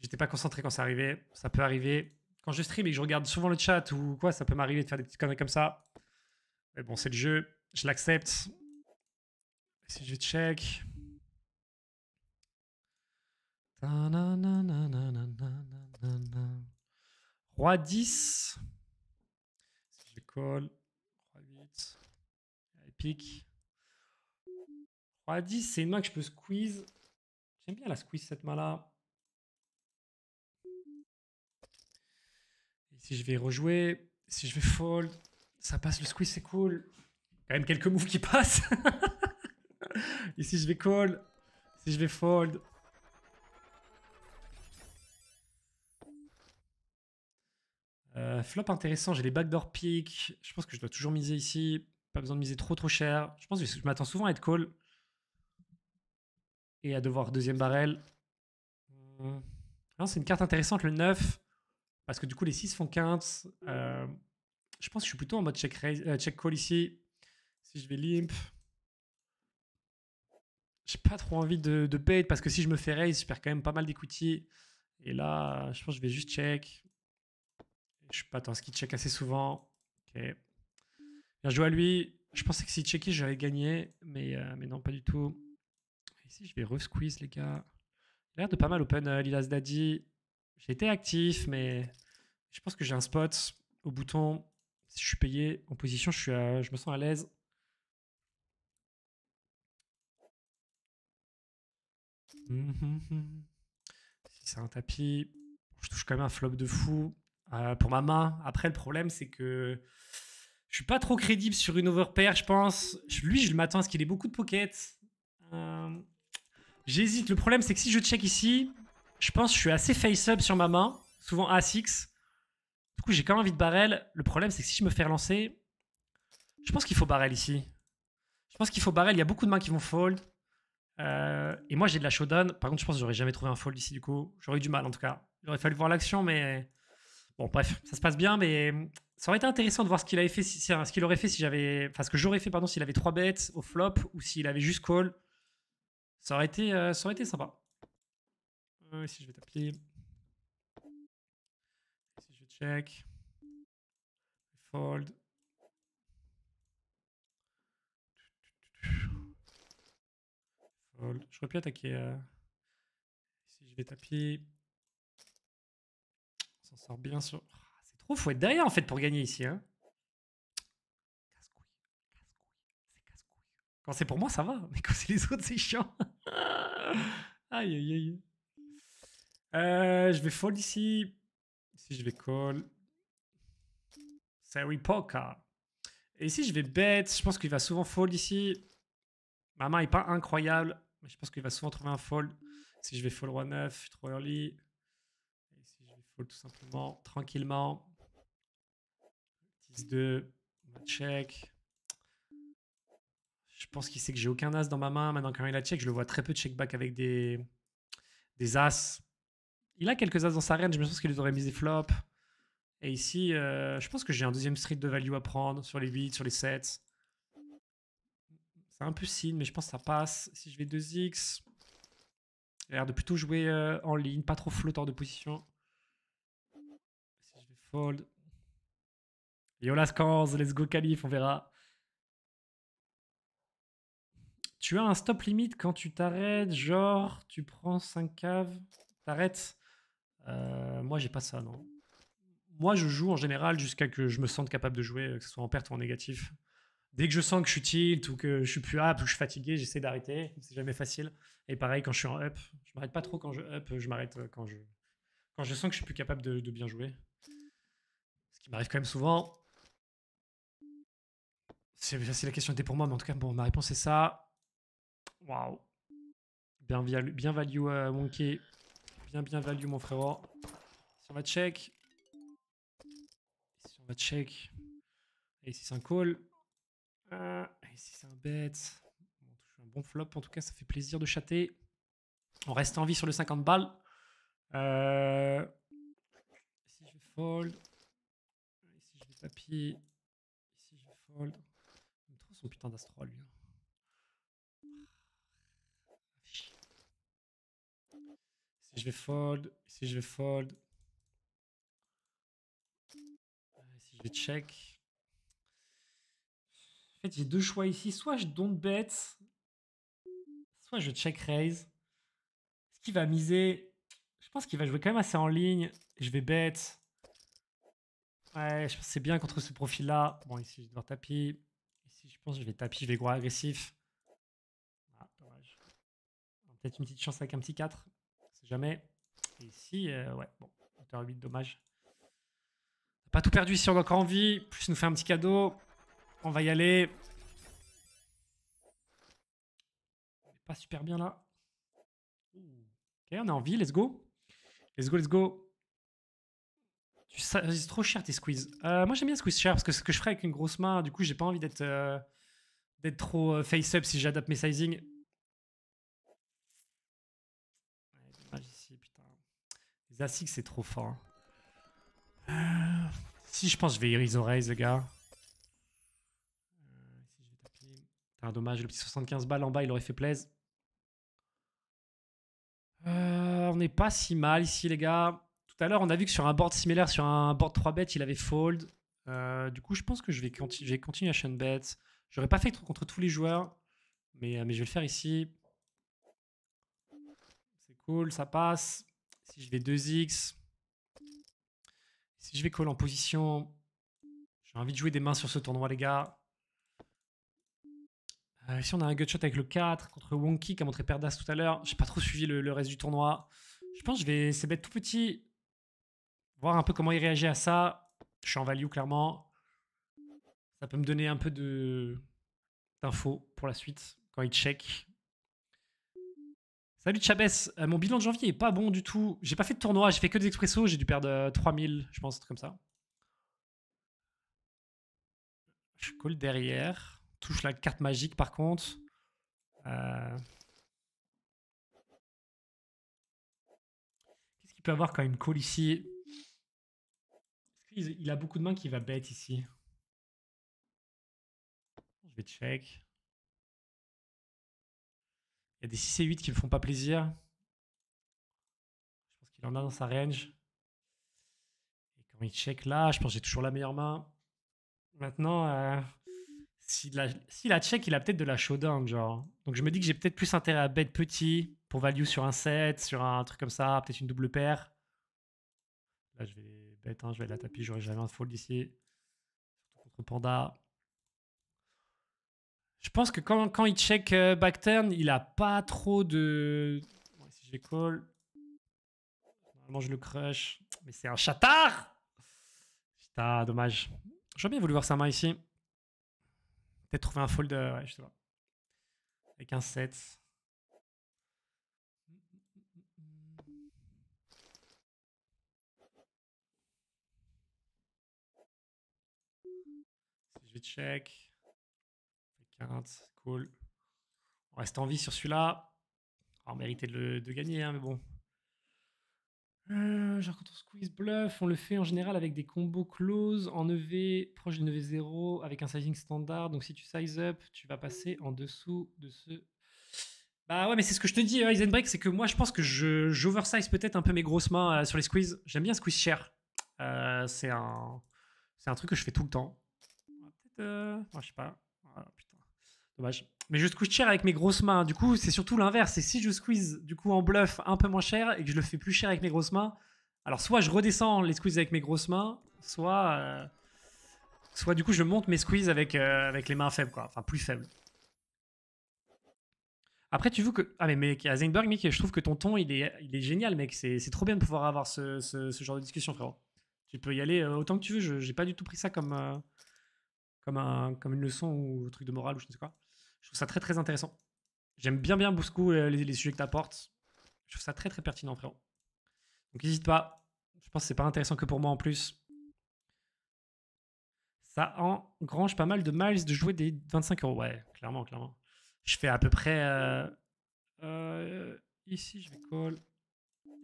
J'étais pas concentré quand ça arrivait. Ça peut arriver. Quand je stream et que je regarde souvent le chat ou quoi, ça peut m'arriver de faire des petites conneries comme ça. Mais bon, c'est le jeu. Je l'accepte. Si je check. Roi 10. Si je colle. Roi 8. Épique. Roi 10, c'est une main que je peux squeeze. J'aime bien la squeeze cette main-là. si je vais rejouer, si je vais fold, ça passe le squeeze, c'est cool. Quand même quelques moves qui passent. Ici je vais call, si je vais fold. Euh, flop intéressant, j'ai les backdoor pick. Je pense que je dois toujours miser ici. Pas besoin de miser trop trop cher. Je pense que je m'attends souvent à être call. Et à devoir deuxième barrel. Hmm. Non, c'est une carte intéressante, le 9. Parce que du coup, les 6 font 15. Euh, je pense que je suis plutôt en mode check, euh, check call ici. Si je vais limp, j'ai pas trop envie de, de bait parce que si je me fais raise, je perds quand même pas mal d'equity. Et là, je pense que je vais juste check. Je suis pas dans ce qui check assez souvent. Ok. Bien joué à lui. Je pensais que si checkait, j'aurais gagné. mais, euh, mais non, pas du tout. Ici, je vais re-squeeze, les gars. Il a l'air de pas mal open Lilas Daddy j'étais actif, mais je pense que j'ai un spot au bouton. Si je suis payé en position, je, suis je me sens à l'aise. c'est un tapis, je touche quand même un flop de fou euh, pour ma main. Après, le problème, c'est que je suis pas trop crédible sur une overpair, je pense. Lui, je le m'attends à ce qu'il ait beaucoup de pockets. Euh, j'hésite. Le problème, c'est que si je check ici, je pense que je suis assez face-up sur ma main, souvent A6. Du coup, j'ai quand même envie de barrel. Le problème, c'est que si je me fais relancer, je pense qu'il faut barrel ici. Je pense qu'il faut barrel. Il y a beaucoup de mains qui vont fold. Euh, et moi, j'ai de la showdown. Par contre, je pense que j'aurais jamais trouvé un fold ici, du coup. J'aurais eu du mal, en tout cas. Il aurait fallu voir l'action, mais. Bon, bref, ça se passe bien, mais ça aurait été intéressant de voir ce qu'il avait fait, ce qu'il aurait fait si j'avais. Enfin, ce que j'aurais fait, pardon, s'il avait trois bêtes au flop ou s'il avait juste call. Ça aurait été, euh, ça aurait été sympa. Ici, euh, je vais taper Ici, je check. Fold. Fold. Je pu attaquer. Ici, je vais taper. On s'en sort bien sûr. Ah, c'est trop, faut être derrière en fait pour gagner ici. Hein. Quand c'est pour moi, ça va, mais quand c'est les autres, c'est chiant. aïe, aïe, aïe. Euh, je vais fold ici. Ici, je vais call. Sorry Poker. Et ici, je vais bet. Je pense qu'il va souvent fold ici. Ma main n'est pas incroyable, mais je pense qu'il va souvent trouver un fold. Si je vais fold roi 9, trop early. ici, je vais fold tout simplement, tranquillement. 10-2, check. Je pense qu'il sait que j'ai aucun as dans ma main. Maintenant, quand il a check, je le vois très peu check back avec des, des as. Il a quelques as dans sa range, je pense qu'il les aurait des flop. Et ici, euh, je pense que j'ai un deuxième street de value à prendre sur les 8, sur les 7. C'est un peu signe, mais je pense que ça passe. Si je vais 2x, il l'air de plutôt jouer euh, en ligne, pas trop flottant de position. Si je vais fold. Yo let's go Calif, on verra. Tu as un stop limit quand tu t'arrêtes, genre tu prends 5 caves, t'arrêtes. Euh, moi, j'ai pas ça, non. Moi, je joue en général jusqu'à que je me sente capable de jouer, que ce soit en perte ou en négatif. Dès que je sens que je suis tilt ou que je suis plus up ou que je suis fatigué, j'essaie d'arrêter. C'est jamais facile. Et pareil, quand je suis en up, je m'arrête pas trop quand je up, je m'arrête euh, quand je, quand je sens que je suis plus capable de, bien jouer. Ce qui m'arrive quand même souvent. C'est la question était pour moi, mais en tout cas, ma réponse est ça. Waouh. Bien, bien value Monkey euh, bien bien value mon frérot. Si on va check. si on va check. Et si c'est un call. Ah, et si c'est un bet. Bon, un bon flop en tout cas, ça fait plaisir de chatter. On reste en vie sur le 50 balles. Euh... Ici je vais fold. Ici je vais tapis. Ici je fold. Il me trouve son putain d'astro lui. Hein. Si je vais fold. si je vais fold. Euh, si je vais check. En fait, j'ai deux choix ici. Soit je don't bet, soit je check raise. Ce qui va miser. Je pense qu'il va jouer quand même assez en ligne. Je vais bet. Ouais, je pense c'est bien contre ce profil-là. Bon, ici, je vais devoir tapis. Ici, je pense que je vais tapis, je vais gros agressif. Ah, Peut-être une petite chance avec un petit 4 jamais. ici, euh, ouais, bon, 8 dommage. On pas tout perdu ici, on a encore envie. Plus nous fait un petit cadeau. On va y aller. Pas super bien là. Ok, on a envie, let's go. Let's go, let's go. Tu c'est trop cher tes squeezes. Euh, moi j'aime bien squeeze cher parce que ce que je ferais avec une grosse main, du coup j'ai pas envie d'être euh, d'être trop face up si j'adapte mes sizing. c'est trop fort. Hein. Euh, si, je pense que je vais Iris Raise, les gars. Euh, dommage, le petit 75 balles en bas, il aurait fait plaise. Euh, on n'est pas si mal ici, les gars. Tout à l'heure, on a vu que sur un board similaire, sur un board 3 bêtes il avait fold. Euh, du coup, je pense que je vais, continuer à chain bet. J'aurais pas fait contre tous les joueurs, mais, mais je vais le faire ici. C'est cool, ça passe. Si je vais 2x, si je vais call en position, j'ai envie de jouer des mains sur ce tournoi, les gars. Euh, si on a un gutshot avec le 4 contre Wonky qui a montré Perdas tout à l'heure, j'ai pas trop suivi le, reste du tournoi. Je pense que je vais c'est bête tout petit, voir un peu comment il réagit à ça. Je suis en value clairement. Ça peut me donner un peu de d'infos pour la suite quand il check. Salut Chabès, euh, mon bilan de janvier est pas bon du tout. J'ai pas fait de tournoi, j'ai fait que des expressos, j'ai dû perdre 3000, euh, je pense, un truc comme ça. Je colle derrière. Touche la carte magique par contre. Euh. Qu'est-ce qu'il peut avoir quand il me colle ici il a beaucoup de mains qui va bête ici. Je vais check. Il y a des 6 et 8 qui me font pas plaisir. Je pense qu'il en a dans sa range. Et quand il check là, je pense que j'ai toujours la meilleure main. Maintenant, euh, s'il a, check, il a peut-être de la showdown, genre. Donc je me dis que j'ai peut-être plus intérêt à bet petit pour value sur un set, sur un truc comme ça, peut-être une double paire. Là, je vais bet, hein, je vais la tapis, j'aurais jamais un fold ici. contre Panda. Je pense que quand, quand il check back euh, backturn, il a pas trop de. si j'ai Normalement, je le crush. Mais c'est un chatard Putain, dommage. J'aurais bien voulu voir sa main ici. Peut-être trouver un fold. Ouais, je sais pas. Avec un 7. Je vais check cool. On reste en vie sur celui-là. Ah, on méritait de, de gagner, hein, mais bon. Euh, genre quand squeeze bluff, on le fait en général avec des combos close en EV, proche de 9 0 avec un sizing standard. Donc si tu size up, tu vas passer en dessous de ce... Bah ouais, mais c'est ce que je te dis, hein, c'est que moi je pense que j'oversize peut-être un peu mes grosses mains euh, sur les squeezes. J'aime bien squeeze cher. Euh, c'est un, un truc que je fais tout le temps. peut euh, je sais pas. Mais je squeeze cher avec mes grosses mains. Du coup, c'est surtout l'inverse. C'est si je squeeze du coup en bluff un peu moins cher et que je le fais plus cher avec mes grosses mains, alors soit je redescends les squeezes avec mes grosses mains, soit, euh, soit du coup je monte mes squeezes avec, euh, avec les mains faibles, quoi. Enfin, plus faibles. Après, tu vois que. Ah, mais mec, à mec, je trouve que ton ton, il est, il est génial, mec. C'est trop bien de pouvoir avoir ce, genre de discussion, frérot. Tu peux y aller euh, autant que tu veux. Je n'ai pas du tout pris ça comme, comme, un, comme une leçon ou un truc de morale ou je ne sais quoi. Je trouve ça très très intéressant. J'aime bien bien Bouscou, euh, les, les, sujets que tu Je trouve ça très très pertinent, frérot. Donc n'hésite pas. Je pense que c'est pas intéressant que pour moi en plus. Ça engrange pas mal de miles de jouer des 25 euros. Ouais, clairement, clairement. Je fais à peu près. Euh, euh, ici, je vais call.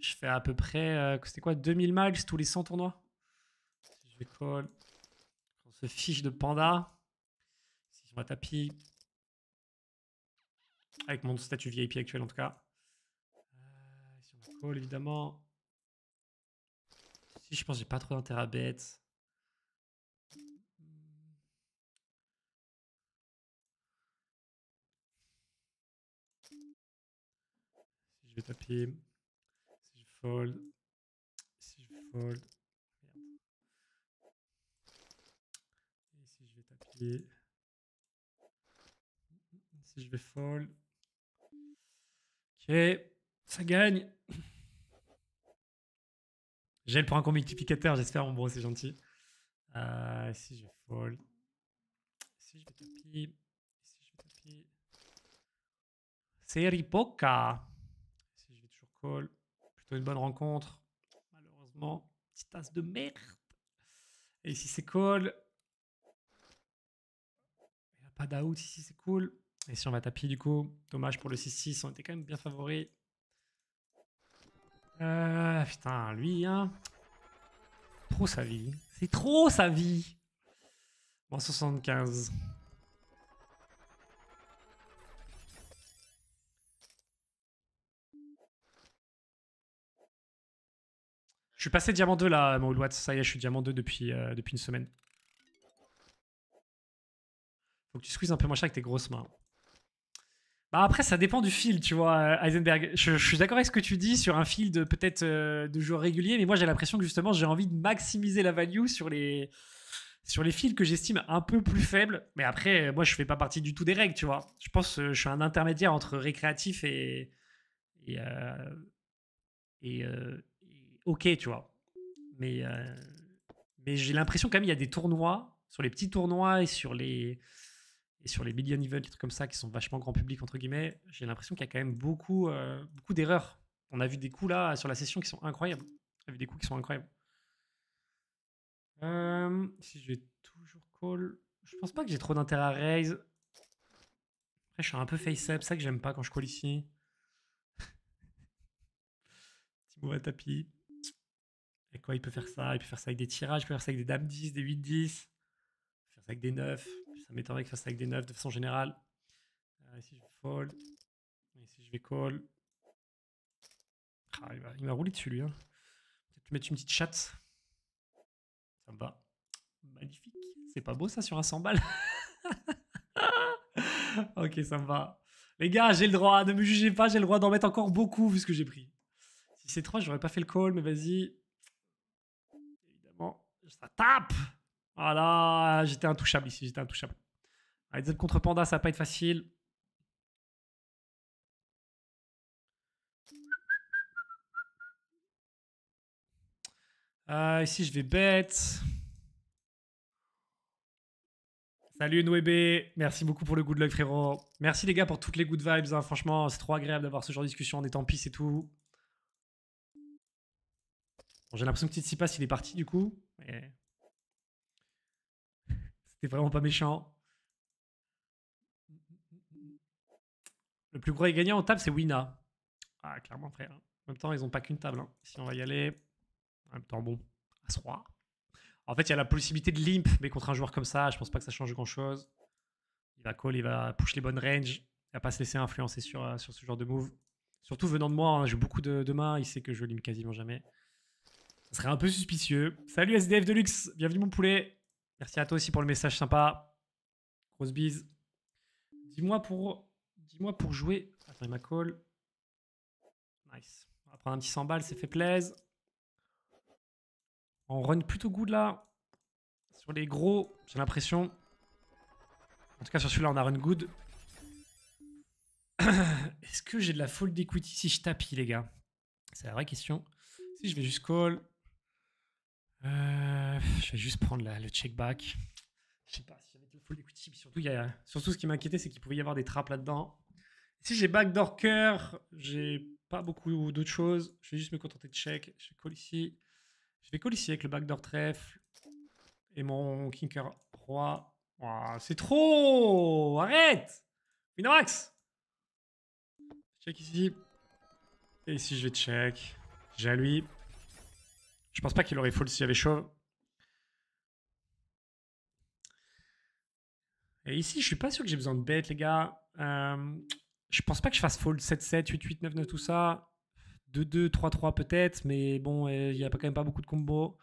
Je fais à peu près. C'était quoi 2000 miles tous les 100 tournois Je vais call. On se fiche de panda. Si je va tapis. Avec mon statut VIP actuel en tout cas. si on va évidemment. Si je pense que j'ai pas trop d'intérêt à bête. Si je vais taper. Si je fold. Si je fold. Merde. Et si je vais taper. Si je vais fold. Ok, ça gagne. J'ai le point combo multiplicateur, j'espère. mon bro, c'est gentil. Euh, ici, je fold. Ici, je vais tapis. Ici, je vais tapis. C'est Ripoca. Ici, je vais toujours call. Plutôt une bonne rencontre. Malheureusement, petite tasse de merde. Et si c'est call. Il n'y a pas d'out. Ici, c'est cool. Et si on va taper du coup, dommage pour le 6-6, on était quand même bien favori. Euh, putain, lui, hein. Trop sa vie. C'est trop sa vie. Bon, 75. Je suis passé diamant 2 là, mon Ça y est, je suis diamant 2 depuis, euh, depuis une semaine. Faut que tu squeezes un peu moins cher avec tes grosses mains. Bah, après, ça dépend du fil, tu vois, euh, Heisenberg. Je, suis d'accord avec ce que tu dis sur un fil de euh, peut-être euh, de joueurs réguliers, mais moi j'ai l'impression que justement j'ai envie de maximiser la value sur les sur les fils que j'estime un peu plus faibles. Mais après, moi je fais pas partie du tout des règles, tu vois. Je pense que je suis un intermédiaire entre récréatif et et, ok, tu vois. Mais mais j'ai l'impression quand même il y a des tournois sur les petits tournois et sur les et sur les billion events, des trucs comme ça, qui sont vachement grand public, entre guillemets, j'ai l'impression qu'il y a quand même beaucoup, euh, beaucoup d'erreurs. On a vu des coups là sur la session qui sont incroyables. On a vu des coups qui sont incroyables. Euh, si je vais toujours call, je pense pas que j'ai trop d'intérêt à raise. Après, je suis un peu face-up, ça que j'aime pas quand je call ici. Petit mauvais tapis. Et quoi, il peut faire ça, il peut faire ça avec des tirages, il peut faire ça avec des dames 10, des 8-10, il peut faire ça avec des 9. Ça m'étonnerait qu'il fasse avec des 9 de façon générale. ici, euh, je fold. Ici, je vais call. Ah, il m'a roulé dessus, lui. Hein. Peut-être mettre une petite chatte. Ça me va. Magnifique. C'est pas beau, ça, sur un 100 balles Ok, ça me va. Les gars, j'ai le droit. Ne me jugez pas, j'ai le droit d'en mettre encore beaucoup, vu ce que j'ai pris. Si c'est 3, j'aurais pas fait le call, mais vas-y. Évidemment, ça tape ah là, j'étais intouchable ici, j'étais intouchable. Avec contre Panda, ça va pas être facile. Euh, ici, je vais bête. Salut Nwebe, merci beaucoup pour le good luck frérot. Merci les gars pour toutes les good vibes, hein. franchement c'est trop agréable d'avoir ce genre de discussion, en est en et tout. J'ai l'impression que passe, il est parti du coup. C'était vraiment pas méchant. Le plus gros gagnant en table, c'est Wina. Ah, clairement, frère. En même temps, ils n'ont pas qu'une table. Hein. Si on va y aller. En même temps, bon, à 3 En fait, il y a la possibilité de limp, mais contre un joueur comme ça, je pense pas que ça change grand chose. Il va call, il va push les bonnes ranges. Il va pas se laisser influencer sur, euh, sur ce genre de move. Surtout venant de moi, hein, j'ai beaucoup de, mains. Il sait que je limp quasiment jamais. Ça serait un peu suspicieux. Salut SDF Deluxe, bienvenue mon poulet. Merci à toi aussi pour le message sympa. Grosse bise. Dis-moi pour, dis-moi pour jouer. Attends, il ma call. Nice. On va prendre un petit 100 balles, c'est fait plaise. On run plutôt good là. Sur les gros, j'ai l'impression. En tout cas, sur celui-là, on a run good. Est-ce que j'ai de la fold equity si je tapis, les gars C'est la vraie question. Si je vais juste call. Euh, je vais juste prendre le check-back. Je sais pas si j'avais le de Surtout, y a, surtout, ce qui m'inquiétait, c'est qu'il pouvait y avoir des trappes là-dedans. Si j'ai backdoor cœur, j'ai pas beaucoup d'autres choses. Je vais juste me contenter de check. Je vais call ici. Je vais call ici avec le backdoor trèfle. Et mon kinker roi. c'est trop Arrête Winamax Check ici. Et ici, je vais check. J'ai à lui. Je pense pas qu'il aurait fold s'il y avait shove. Et ici, je suis pas sûr que j'ai besoin de bête les gars. Euh, je pense pas que je fasse fold 7-7, 8-8, 9-9, tout ça. 2-2, 3-3 peut-être, mais bon, euh, il n'y a quand même pas beaucoup de combos.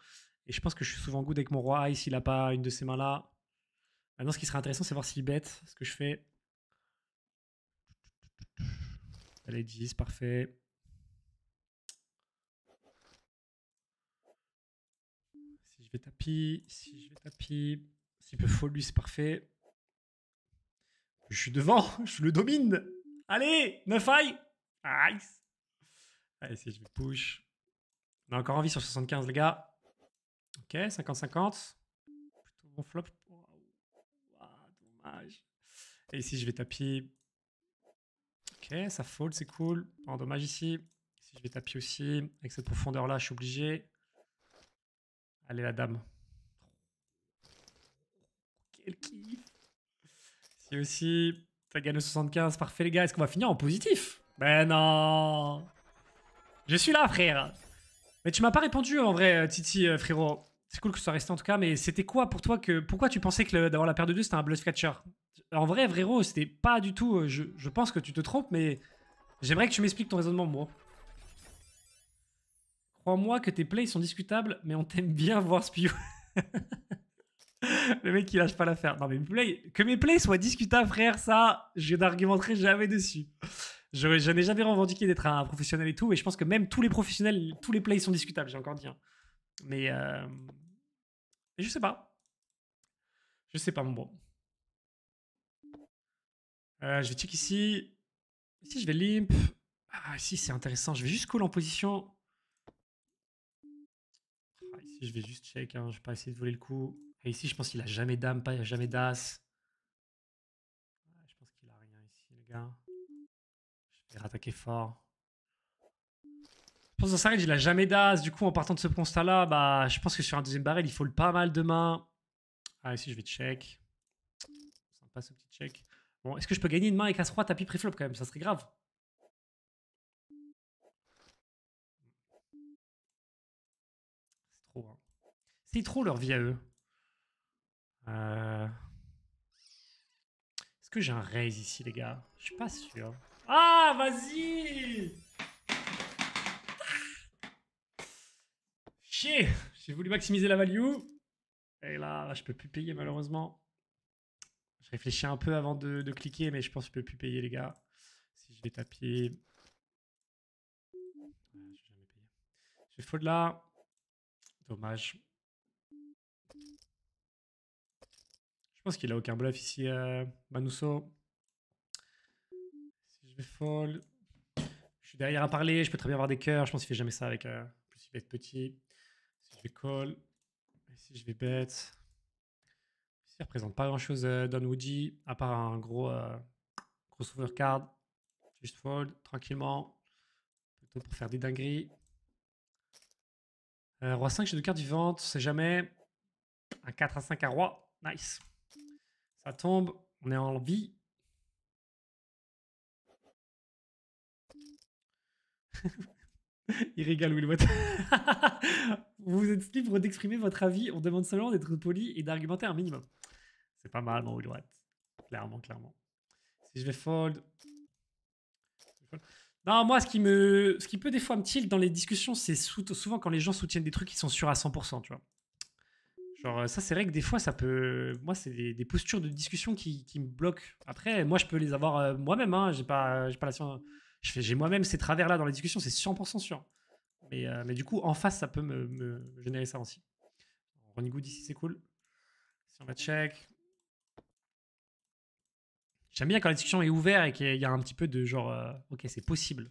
Et je pense que je suis souvent good avec mon roi ah, ici il a pas une de ces mains-là. Maintenant, ce qui serait intéressant, c'est voir s'il bête, ce que je fais. Allez, 10, parfait. vais tapis, si je vais tapis, s'il peut fold lui, c'est parfait. Je suis devant, je le domine. Allez, ne failles Nice. Allez, si je vais push. On a encore envie sur 75, les gars. Ok, 50-50. Plutôt bon flop. dommage. Et ici, je vais tapis. Ok, ça fold, c'est cool. en dommage ici. Si je vais tapis aussi, avec cette profondeur-là, je suis obligé. Allez, la dame. Quel kiff. Si aussi, ça gagne 75. Parfait, les gars. Est-ce qu'on va finir en positif Ben non Je suis là, frère Mais tu m'as pas répondu, en vrai, euh, Titi, euh, frérot. C'est cool que tu sois resté, en tout cas. Mais c'était quoi pour toi que... Pourquoi tu pensais que d'avoir la paire de deux, c'était un bluff catcher En vrai, frérot, c'était pas du tout... Euh, je, je pense que tu te trompes, mais... J'aimerais que tu m'expliques ton raisonnement, moi. Crois-moi que tes plays sont discutables, mais on t'aime bien voir Spio. le mec, il lâche pas l'affaire. Non, mais que mes plays soient discutables, frère, ça, je n'argumenterai jamais dessus. Je, je n'ai jamais revendiqué d'être un professionnel et tout, et je pense que même tous les professionnels, tous les plays sont discutables, j'ai encore dit. Hein. Mais, euh... je sais pas. Je sais pas, mon bon. Euh, je vais check ici. Ici, je vais limp. Ah, si, c'est intéressant. Je vais juste call en position je vais juste check. Hein, je vais pas essayer de voler le coup. Ah, ici, je pense qu'il a jamais d'âme pas, il a jamais d'as. je pense qu'il a rien ici, le gars. Je vais rattaquer fort. Je pense que dans il a jamais d'as. Du coup, en partant de ce constat-là, bah, je pense que sur un deuxième barrel, il faut le pas mal de mains Ah, ici, je vais check. petit Bon, est-ce que je peux gagner une main avec As-Roi, tapis préflop quand même Ça serait grave. trop leur vie à eux. Euh, est-ce que j'ai un raise ici, les gars Je suis pas sûr. Ah, vas-y Chier J'ai voulu maximiser la value. Et là, je peux plus payer, malheureusement. Je réfléchis un peu avant de, cliquer, mais je pense que je peux plus payer, les gars. Si je vais taper... Euh, je vais là. Dommage. pense qu'il a aucun bluff ici, euh, Manousso. Si je vais fold. Je suis derrière à parler, je peux très bien avoir des cœurs. Je pense qu'il fait jamais ça avec. Euh, plus il va être petit. Si je vais call. Et si je vais bet. Il ne représente pas grand chose euh, Don Woody, à part un gros, euh, gros card, Juste fold, tranquillement. Plutôt pour faire des dingueries. roi 5, j'ai deux cartes vivantes, c'est jamais. Un 4 à 5 à roi. Nice. Ça tombe, on est en vie. Il régale Willwatt. vous êtes libre d'exprimer votre avis. On demande seulement d'être poli et d'argumenter un minimum. C'est pas mal, mon Willwatt. Clairement, clairement. Si je vais fold. Non, moi, ce qui, me... ce qui peut des fois me tilt dans les discussions, c'est souvent quand les gens soutiennent des trucs qui sont sûrs à 100%, tu vois. Genre, euh, ça, c'est vrai que des fois, ça peut. Moi, c'est des, postures de discussion qui, me bloquent. Après, moi, je peux les avoir euh, moi-même. Hein. j'ai pas, pas la moi-même ces travers-là dans la discussion, c'est 100% sûr. Mais, euh, mais, du coup, en face, ça peut me, générer ça aussi. Ronnie Good ici, c'est cool. Si on va check. J'aime bien quand la discussion est ouverte et qu'il y a un petit peu de genre, ok, c'est possible.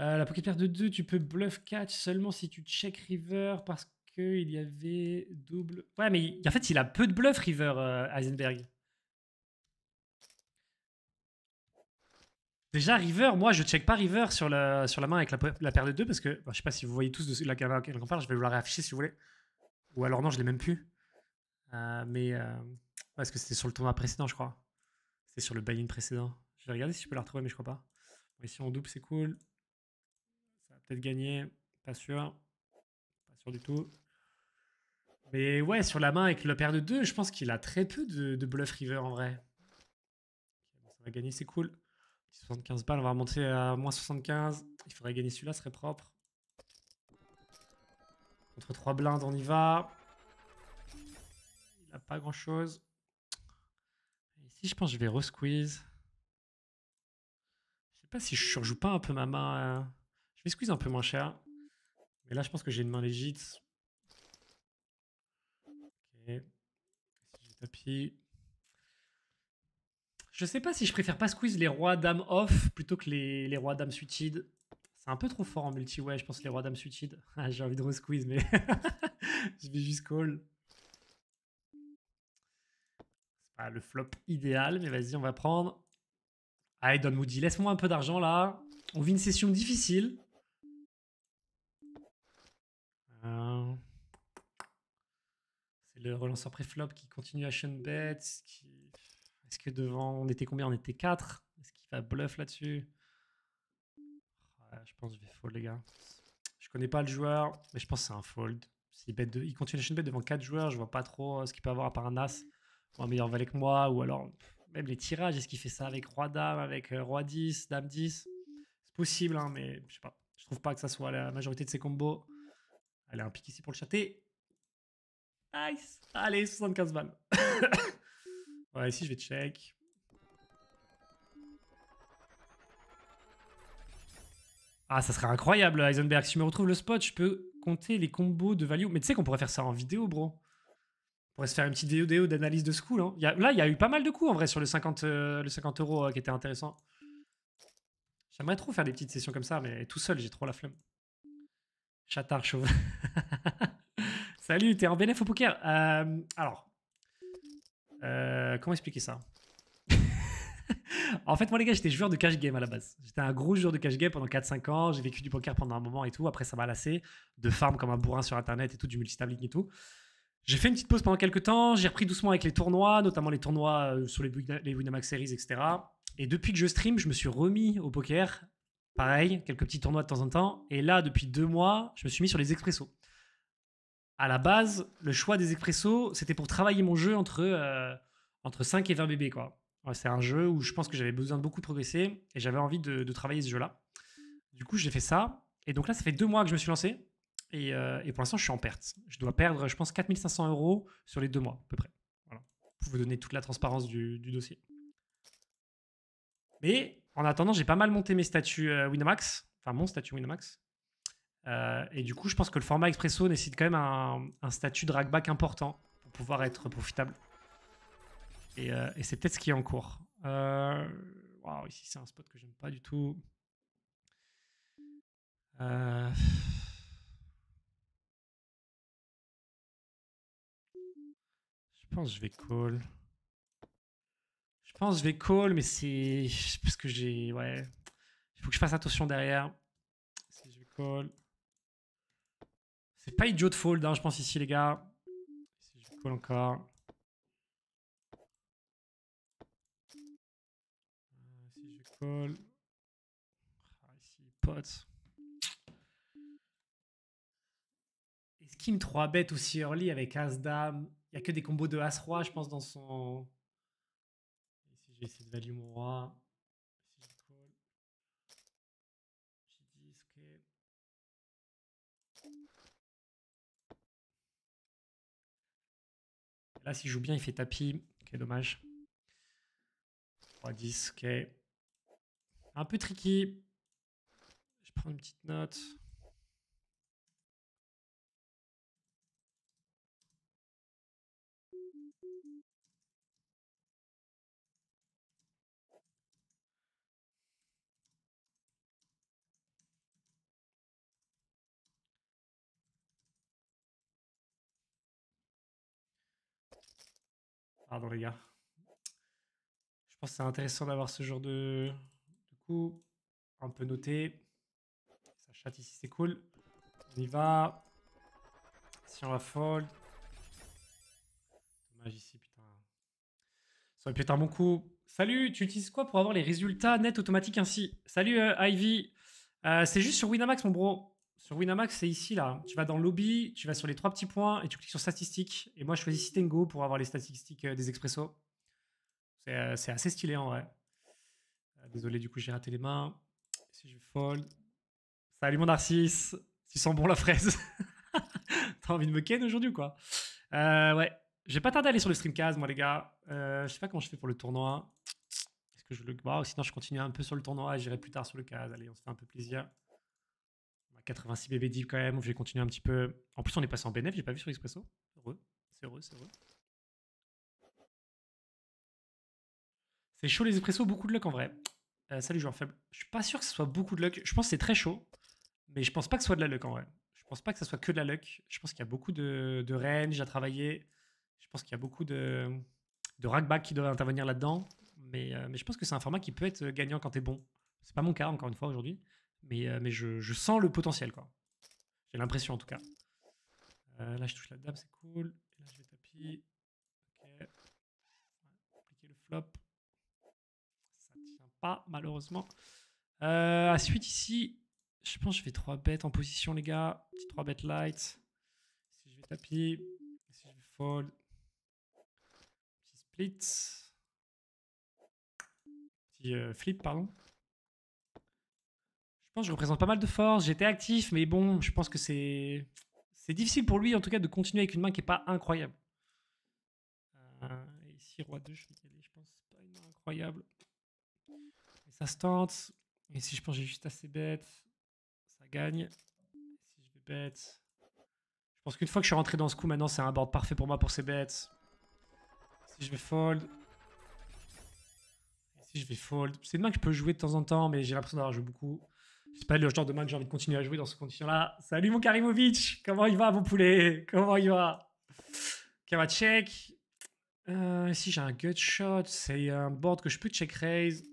Euh, la Pocket de 2, tu peux bluff catch seulement si tu check river parce qu'il y avait double. Ouais, mais en fait, il a peu de bluff river, euh, Heisenberg. Déjà, river, moi, je check pas river sur la, sur la main avec la, paire de 2 parce que bah, je sais pas si vous voyez tous la caméra laquelle je vais vous la réafficher si vous voulez. Ou alors non, je l'ai même plus. Euh, mais parce que c'était sur le tournoi précédent, je crois. C'était sur le buy-in précédent. Je vais regarder si je peux la retrouver, mais je crois pas. Mais si on double, c'est cool peut-être gagner, pas sûr. Pas sûr du tout. Mais ouais, sur la main avec le paire de 2, je pense qu'il a très peu de, bluff river en vrai. Ça va gagner, c'est cool. 75 balles, on va remonter à moins 75. Il faudrait gagner celui-là, ce serait propre. Contre 3 blindes, on y va. Il a pas grand-chose. Ici, je pense que je vais re-squeeze. Je sais pas si je surjoue pas un peu ma main. Hein. Je vais squeeze un peu moins cher. Mais là, je pense que j'ai une main légite. Ok. tapis. Je sais pas si je préfère pas squeeze les rois dames off plutôt que les, rois dames suited. C'est un peu trop fort en multi, je pense les rois dames suited. Ah, j'ai envie de re-squeeze, mais je vais juste call. C'est pas le flop idéal, mais vas-y, on va prendre. Allez, Don Moody, laisse-moi un peu d'argent là. On vit une session difficile. le relanceur préflop qui continue à Bet. Qui... Est-ce que devant, on était combien On était 4 Est-ce qu'il va bluff là-dessus ah, Je pense que je vais fold, les gars. Je connais pas le joueur, mais je pense que c'est un fold. Il, de... il continue à Bet devant 4 joueurs. Je vois pas trop euh, ce qu'il peut avoir à part un as ou un meilleur valet que moi. Ou alors, même les tirages, est-ce qu'il fait ça avec Roi-Dame, avec euh, Roi-10, Dame-10 C'est possible, hein, mais je sais pas. Je trouve pas que ça soit la majorité de ses combos. Elle est un pic ici pour le chater. Allez, 75 balles. ouais, ici, je vais check. Ah, ça serait incroyable, Heisenberg. Si je me retrouve le spot, je peux compter les combos de value. Mais tu sais qu'on pourrait faire ça en vidéo, bro. On pourrait se faire une petite vidéo d'analyse de school Hein. là, il y a eu pas mal de coups, en vrai, sur le 50, euh, le 50 euros euh, qui était intéressant. J'aimerais trop faire des petites sessions comme ça, mais tout seul, j'ai trop la flemme. Chatard chauve. Salut, t'es en BNF au poker. Euh, alors, euh, comment expliquer ça En fait, moi, les gars, j'étais joueur de cash game à la base. J'étais un gros joueur de cash game pendant 4-5 ans. J'ai vécu du poker pendant un moment et tout. Après, ça m'a lassé de farm comme un bourrin sur Internet et tout, du multitabling et tout. J'ai fait une petite pause pendant quelques temps. J'ai repris doucement avec les tournois, notamment les tournois euh, sur les, les Winamax Series, etc. Et depuis que je stream, je me suis remis au poker. Pareil, quelques petits tournois de temps en temps. Et là, depuis deux mois, je me suis mis sur les expressos à la base, le choix des expressos, c'était pour travailler mon jeu entre, euh, entre 5 et 20 bébés. Quoi. C'est un jeu où je pense que j'avais besoin de beaucoup progresser et j'avais envie de, travailler ce jeu-là. Du coup, j'ai fait ça. Et donc là, ça fait deux mois que je me suis lancé. Et, euh, pour l'instant, je suis en perte. Je dois perdre, je pense, 4500 euros sur les deux mois, à peu près. Voilà. Pour vous donner toute la transparence du, du dossier. Mais en attendant, j'ai pas mal monté mes statuts euh, Winamax. Enfin, mon statut Winamax. Euh, et du coup, je pense que le format expresso nécessite quand même un, statut de rackback important pour pouvoir être profitable. Et, euh, c'est peut-être ce qui est en cours. Euh, waouh, ici c'est un spot que j'aime pas du tout. Je pense que je vais call. Je pense que je vais call, mais c'est parce que j'ai ouais. Il faut que je fasse attention derrière. Si je vais call. C'est pas idiot de fold, hein, je pense ici, les gars. Si euh, je colle encore. Si je colle. Ah, ici, pote. Est-ce qu'il me 3 bet aussi early avec As-Dame Il n'y a que des combos de As-Roi, je pense, dans son. Ici, j'ai essayé de value mon roi. Là, s'il joue bien, il fait tapis. Ok, dommage. 3-10, ok. Un peu tricky. Je prends une petite note. Pardon, les gars. Je pense que c'est intéressant d'avoir ce genre de, coup. Un peu noté. Ça chatte ici, c'est cool. On y va. Si on va fold. Dommage ici, putain. Ça aurait pu être un bon coup. Salut, tu utilises quoi pour avoir les résultats nets automatiques ainsi Salut euh, Ivy. Euh, c'est juste sur Winamax, mon bro. Sur Winamax, c'est ici, là. Tu vas dans le lobby, tu vas sur les trois petits points et tu cliques sur statistiques. Et moi, je choisis Sitengo pour avoir les statistiques euh, des expressos. Euh, c'est assez stylé, en vrai. Euh, désolé, du coup, j'ai raté les mains. Si je fold. Salut, mon narcisse. Tu sens bon la fraise. T'as envie de me ken aujourd'hui ou quoi euh, Ouais. J'ai pas tardé à aller sur le case, moi, les gars. je sais pas comment je fais pour le tournoi. Est-ce que je le. ou bah, sinon, je continue un peu sur le tournoi et j'irai plus tard sur le cas. Allez, on se fait un peu plaisir. 86 BBD quand même, où vais continuer un petit peu. En plus, on est passé en bénéf, j'ai pas vu sur l'Espresso. Heureux, c'est heureux, c'est heureux. C'est chaud les Expresso, beaucoup de luck en vrai. Euh, salut joueur faible. Je suis pas sûr que ce soit beaucoup de luck. Je pense que c'est très chaud, mais je pense pas que ce soit de la luck en vrai. Je pense pas que ce soit que de la luck. Je pense qu'il y a beaucoup de, range à travailler. Je pense qu'il y a beaucoup de, de rackback qui doit intervenir là-dedans. Mais, euh, mais je pense que c'est un format qui peut être gagnant quand t'es bon. C'est pas mon cas encore une fois aujourd'hui. Mais, euh, je, sens le potentiel, quoi. J'ai l'impression, en tout cas. Euh, là, je touche la dame, c'est cool. là, je vais tapis. Ok. Appliquer le flop. Ça tient pas, malheureusement. Euh, à suite, ici, je pense que je vais 3 bêtes en position, les gars. Petit 3 bêtes light. Si je vais tapis. Si je vais fold. Petit split. Petit euh, flip, pardon je représente pas mal de force. J'étais actif, mais bon, je pense que c'est difficile pour lui, en tout cas, de continuer avec une main qui est pas incroyable. Euh, ici, roi 2, je vais y je pense. Pas une main incroyable. Et ça se tente. Et si je pense que j'ai juste assez bête, ça gagne. Si je vais bête. Je pense qu'une fois que je suis rentré dans ce coup, maintenant, c'est un board parfait pour moi pour ces bêtes. Si je vais fold. Et si je vais fold. C'est une main que je peux jouer de temps en temps, mais j'ai l'impression d'avoir joué beaucoup c'est pas le genre de main que j'ai envie de continuer à jouer dans ces conditions-là. Salut mon Karimovic, comment il va mon poulet Comment il va va check. ici euh, j'ai un gut shot, c'est un board que je peux check raise.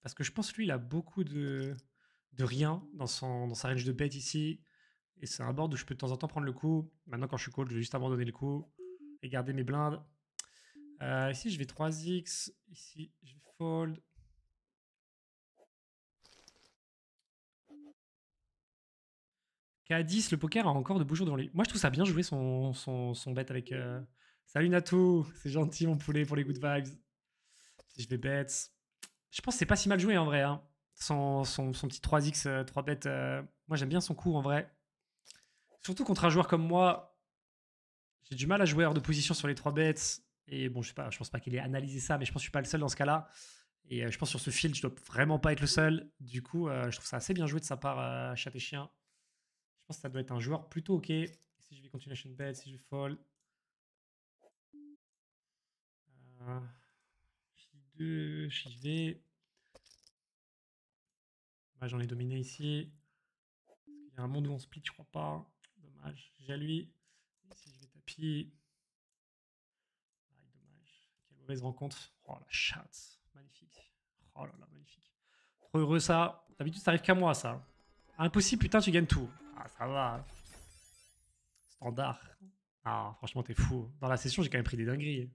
Parce que je pense lui il a beaucoup de, de rien dans, son, dans sa range de bet ici. Et c'est un board où je peux de temps en temps prendre le coup. Maintenant quand je suis cold, je vais juste abandonner le coup et garder mes blindes. Euh, ici je vais 3x, ici je vais fold. qu'à 10, le poker a encore de beaux jours devant lui. Moi, je trouve ça bien joué son, son, son bet avec. Euh, Salut Natou, c'est gentil mon poulet pour les good vibes. Je vais bet. Je pense que c'est pas si mal joué en vrai. Hein. Son, son, son, petit 3x, 3 bet. Moi, j'aime bien son coup en vrai. Surtout contre un joueur comme moi, j'ai du mal à jouer hors de position sur les 3 bets. Et bon, je sais pas, je pense pas qu'il ait analysé ça, mais je pense que je suis pas le seul dans ce cas-là. Et euh, je pense que sur ce fil, je dois vraiment pas être le seul. Du coup, euh, je trouve ça assez bien joué de sa part, à chat et chien pense que ça doit être un joueur plutôt OK. Si je vais continuation bet, si je vais fold. Euh, 2 bah, J'en ai dominé ici. Il y a un monde où on split, je crois pas. Dommage. J'ai à lui. si je vais tapis. Ah, dommage. Quelle mauvaise rencontre. Oh la chatte. Magnifique. Oh là là, magnifique. Trop heureux ça. D'habitude, ça arrive qu'à moi ça. Impossible, putain, tu gagnes tout. Ah, ça va. Hein. Standard. Ah, franchement, t'es fou. Dans la session, j'ai quand même pris des dingueries.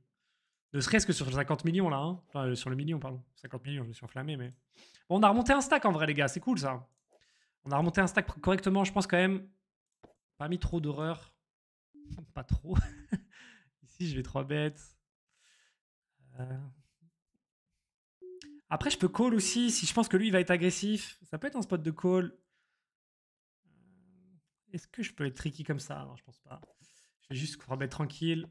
Ne serait-ce que sur 50 millions, là. Hein. Euh, sur le million, pardon. 50 millions, je me suis enflammé, mais. Bon, on a remonté un stack en vrai, les gars. C'est cool, ça. On a remonté un stack correctement, je pense, quand même. Pas mis trop d'horreur. Pas trop. Ici, je vais trop bêtes. Euh. Après, je peux call aussi. Si je pense que lui, il va être agressif, ça peut être un spot de call. Est-ce que je peux être tricky comme ça Non, je pense pas. Je vais juste me remettre bah, tranquille.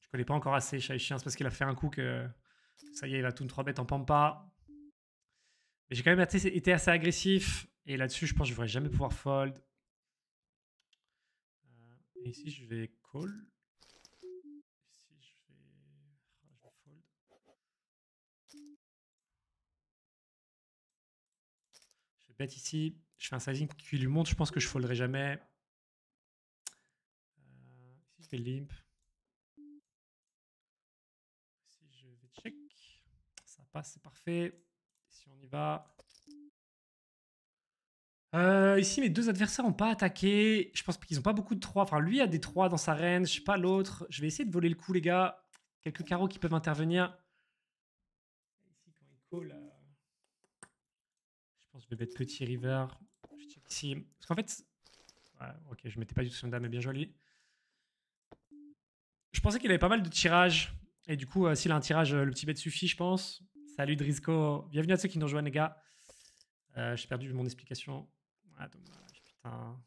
Je connais pas encore assez chai Chien. C'est parce qu'il a fait un coup que ça y est, il va tout me 3 bêtes en pampa. Mais j'ai quand même été assez agressif. Et là-dessus, je pense que je ne devrais jamais pouvoir fold. Euh, ici, je vais call. Ici, je vais, ah, je vais fold. Je vais bet ici je fais un sizing qui lui montre, je pense que je folderai jamais. Euh, je fais limp, si je vais check, ça passe, c'est parfait. Si on y va. Euh, ici, mes deux adversaires n'ont pas attaqué. Je pense qu'ils n'ont pas beaucoup de trois. Enfin, lui a des trois dans sa range, je sais pas l'autre. Je vais essayer de voler le coup, les gars. Quelques carreaux qui peuvent intervenir. Ici, quand il call, euh, je pense que je vais mettre petit river. Parce qu'en fait. ok, je m'étais pas du tout sur une dame, mais bien joli. Je pensais qu'il avait pas mal de tirages. Et du coup, euh, s'il a un tirage, euh, le petit bête suffit, je pense. Salut Drisco. Bienvenue à ceux qui nous rejoignent, les gars. Euh, j'ai perdu mon explication. Ah, putain.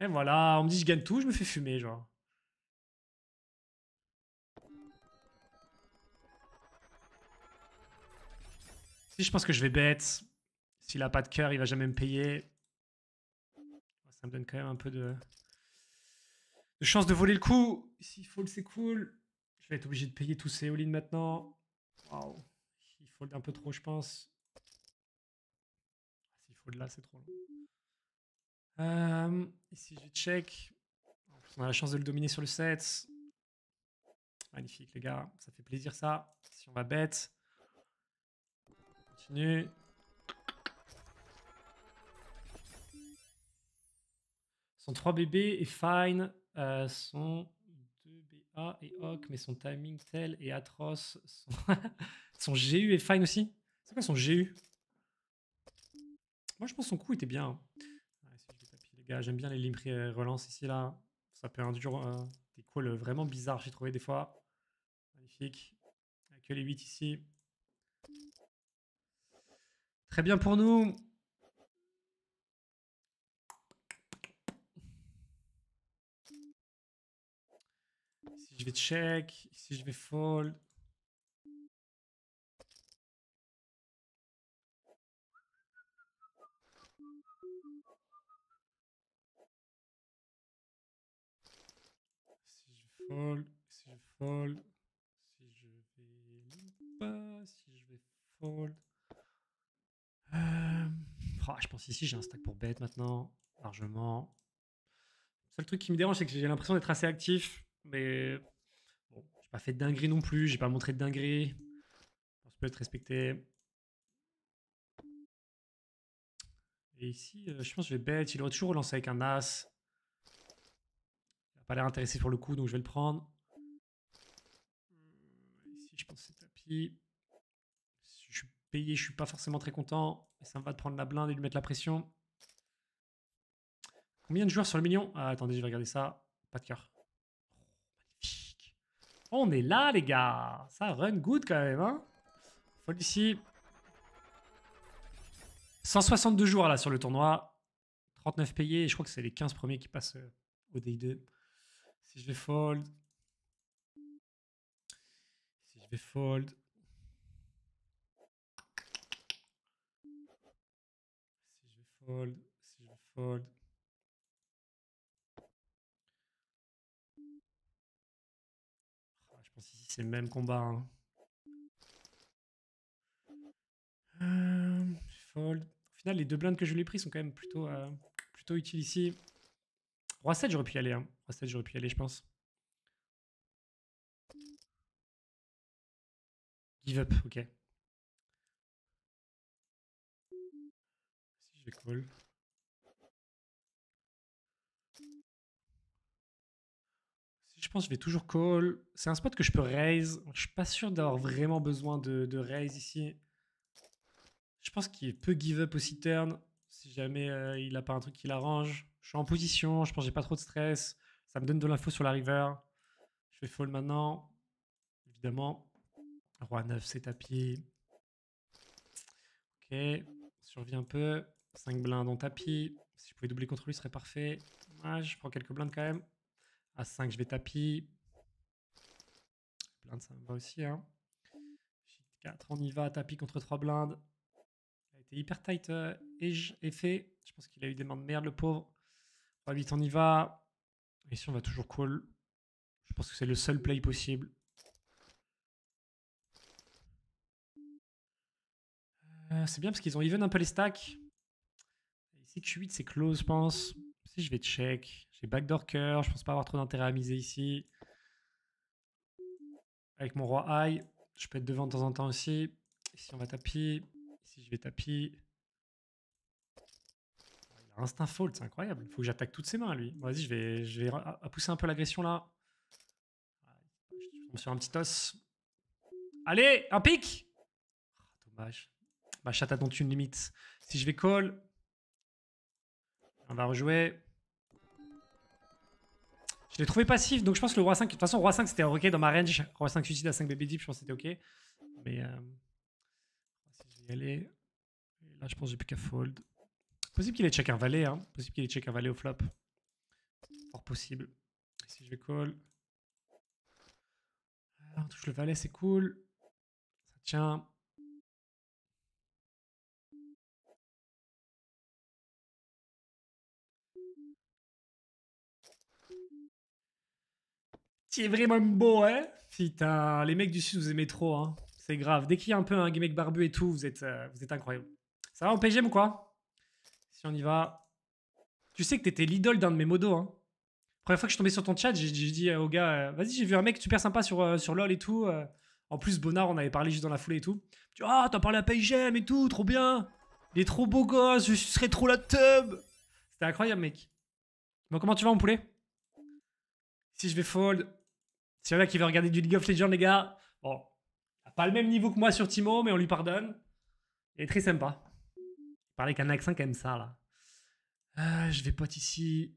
Et voilà, on me dit je gagne tout, je me fais fumer, genre. Si je pense que je vais bête. S'il a pas de cœur, il va jamais me payer. Ça me donne quand même un peu de, de chance de voler le coup. S'il fold, c'est cool. Je vais être obligé de payer tous ces all-in maintenant. Waouh. Il fold un peu trop, je pense. Ah, s'il fold là, c'est trop long. Euh, ici, je check. On a la chance de le dominer sur le set. Magnifique, les gars. Ça fait plaisir, ça. Si on va bête. Continue. Son 3BB est fine. Euh, son 2BA est ok, mais son timing tel est atroce. Son, GU est fine aussi. C'est quoi son GU Moi, je pense que son coup était bien. Hein. Ah, les j'aime bien les lignes euh, relance ici là. Ça peut induire euh, des calls vraiment bizarre j'ai trouvé des fois. Magnifique. Que les 8 ici. Très bien pour nous. Si je vais check. si je vais fold. Si je fold, si je fold, si je vais pas, si je vais fold. Euh, oh, je pense ici j'ai un stack pour bête maintenant, largement. Le seul truc qui me dérange, c'est que j'ai l'impression d'être assez actif. Mais bon, j'ai pas fait de dinguerie non plus, j'ai pas montré de dinguerie. On peut être respecté. Et ici, euh, je pense que je vais bête. Il aurait toujours relancé avec un as. Il n'a pas l'air intéressé pour le coup, donc je vais le prendre. Euh, ici, je pense que c'est tapis. je suis payé, je suis pas forcément très content. Et ça me va de prendre la blinde et lui mettre la pression. Combien de joueurs sur le million ah, Attendez, je vais regarder ça. Pas de cœur. On est là, les gars. Ça run good quand même, hein Fold ici. 162 jours là sur le tournoi. 39 payés. je crois que c'est les 15 premiers qui passent euh, au day 2. Si je vais fold. Si je vais fold. Si je vais fold. Si je vais fold. C'est le même combat. Hein. Euh, Au final, les deux blindes que je lui ai pris sont quand même plutôt, euh, plutôt utiles ici. Roi 7, j'aurais pu y aller. Hein. j'aurais pu y aller, je pense. Give up, ok. Si pense je vais toujours call. C'est un spot que je peux raise. Je suis pas sûr d'avoir vraiment besoin de, raise ici. Je pense qu'il peut give up aussi turn si jamais euh, il a pas un truc qui l'arrange. Je suis en position, je pense que j'ai pas trop de stress. Ça me donne de l'info sur la river. Je vais fold maintenant. Évidemment. Roi 9, c'est tapis. Ok. Survie un peu. 5 blindes en tapis. Si je pouvais doubler contre lui, ce serait parfait. je prends quelques blindes quand même. A5, je vais tapis. Blinde, ça me va aussi. 4, hein. on y va. Tapis contre 3 blindes. a été hyper tight euh, et fait. Je pense qu'il a eu des mains de merde, le pauvre. 3 8, on y va. Ici, si on va toujours call. Je pense que c'est le seul play possible. Euh, c'est bien parce qu'ils ont even un peu les stacks. Ici, Q8, c'est close, je pense. Si je vais check, j'ai backdoor cœur, je pense pas avoir trop d'intérêt à miser ici. Avec mon roi high, je peux être devant de temps en temps aussi. Ici on va tapis, ici je vais tapis. Il instinct fold, c'est incroyable. Il Faut que j'attaque toutes ses mains lui. Vas-y, je vais, je vais pousser un peu l'agression là. Je tombe sur un petit os. Allez, un pic ah, Dommage. Ma chatte a donc une limite. Si je vais call, on va rejouer. Je l'ai trouvé passif, donc je pense que le Roi 5, de toute façon, Roi 5 c'était ok dans ma range. Roi 5 suicide à 5 bébé deep, je pense que c'était ok. Mais euh, si je vais y aller. Là, je pense que j'ai plus qu'à fold. Possible qu'il ait check un valet, hein. Possible qu'il ait check un valet au flop. Fort possible. Si je vais call. Ah, on touche le valet, c'est cool. Ça tient. C'est vraiment beau, hein Putain, les mecs du Sud, vous aimez trop, hein C'est grave. Dès qu'il y a un peu un mec barbu et tout, vous êtes, euh, vous êtes incroyable. Ça va en PGM ou quoi Si on y va. Tu sais que t'étais l'idole d'un de mes modos, hein Première fois que je suis tombé sur ton chat, j'ai dit euh, au gars, euh, vas-y, j'ai vu un mec super sympa sur, sur LoL et tout. En plus, Bonard, on avait parlé juste dans la foulée et tout. Tu ah, t'as parlé à PGM et tout, trop bien Il est trop beau gosse, je serais trop la tub C'était incroyable, mec. Bon, comment tu vas, mon poulet Si je vais fold, si y a qui veut regarder du League of Legends, les gars, bon, pas le même niveau que moi sur Timo, mais on lui pardonne. Il est très sympa. Parler qu'un qu'un accent même ça, là. Euh, je vais pote ici.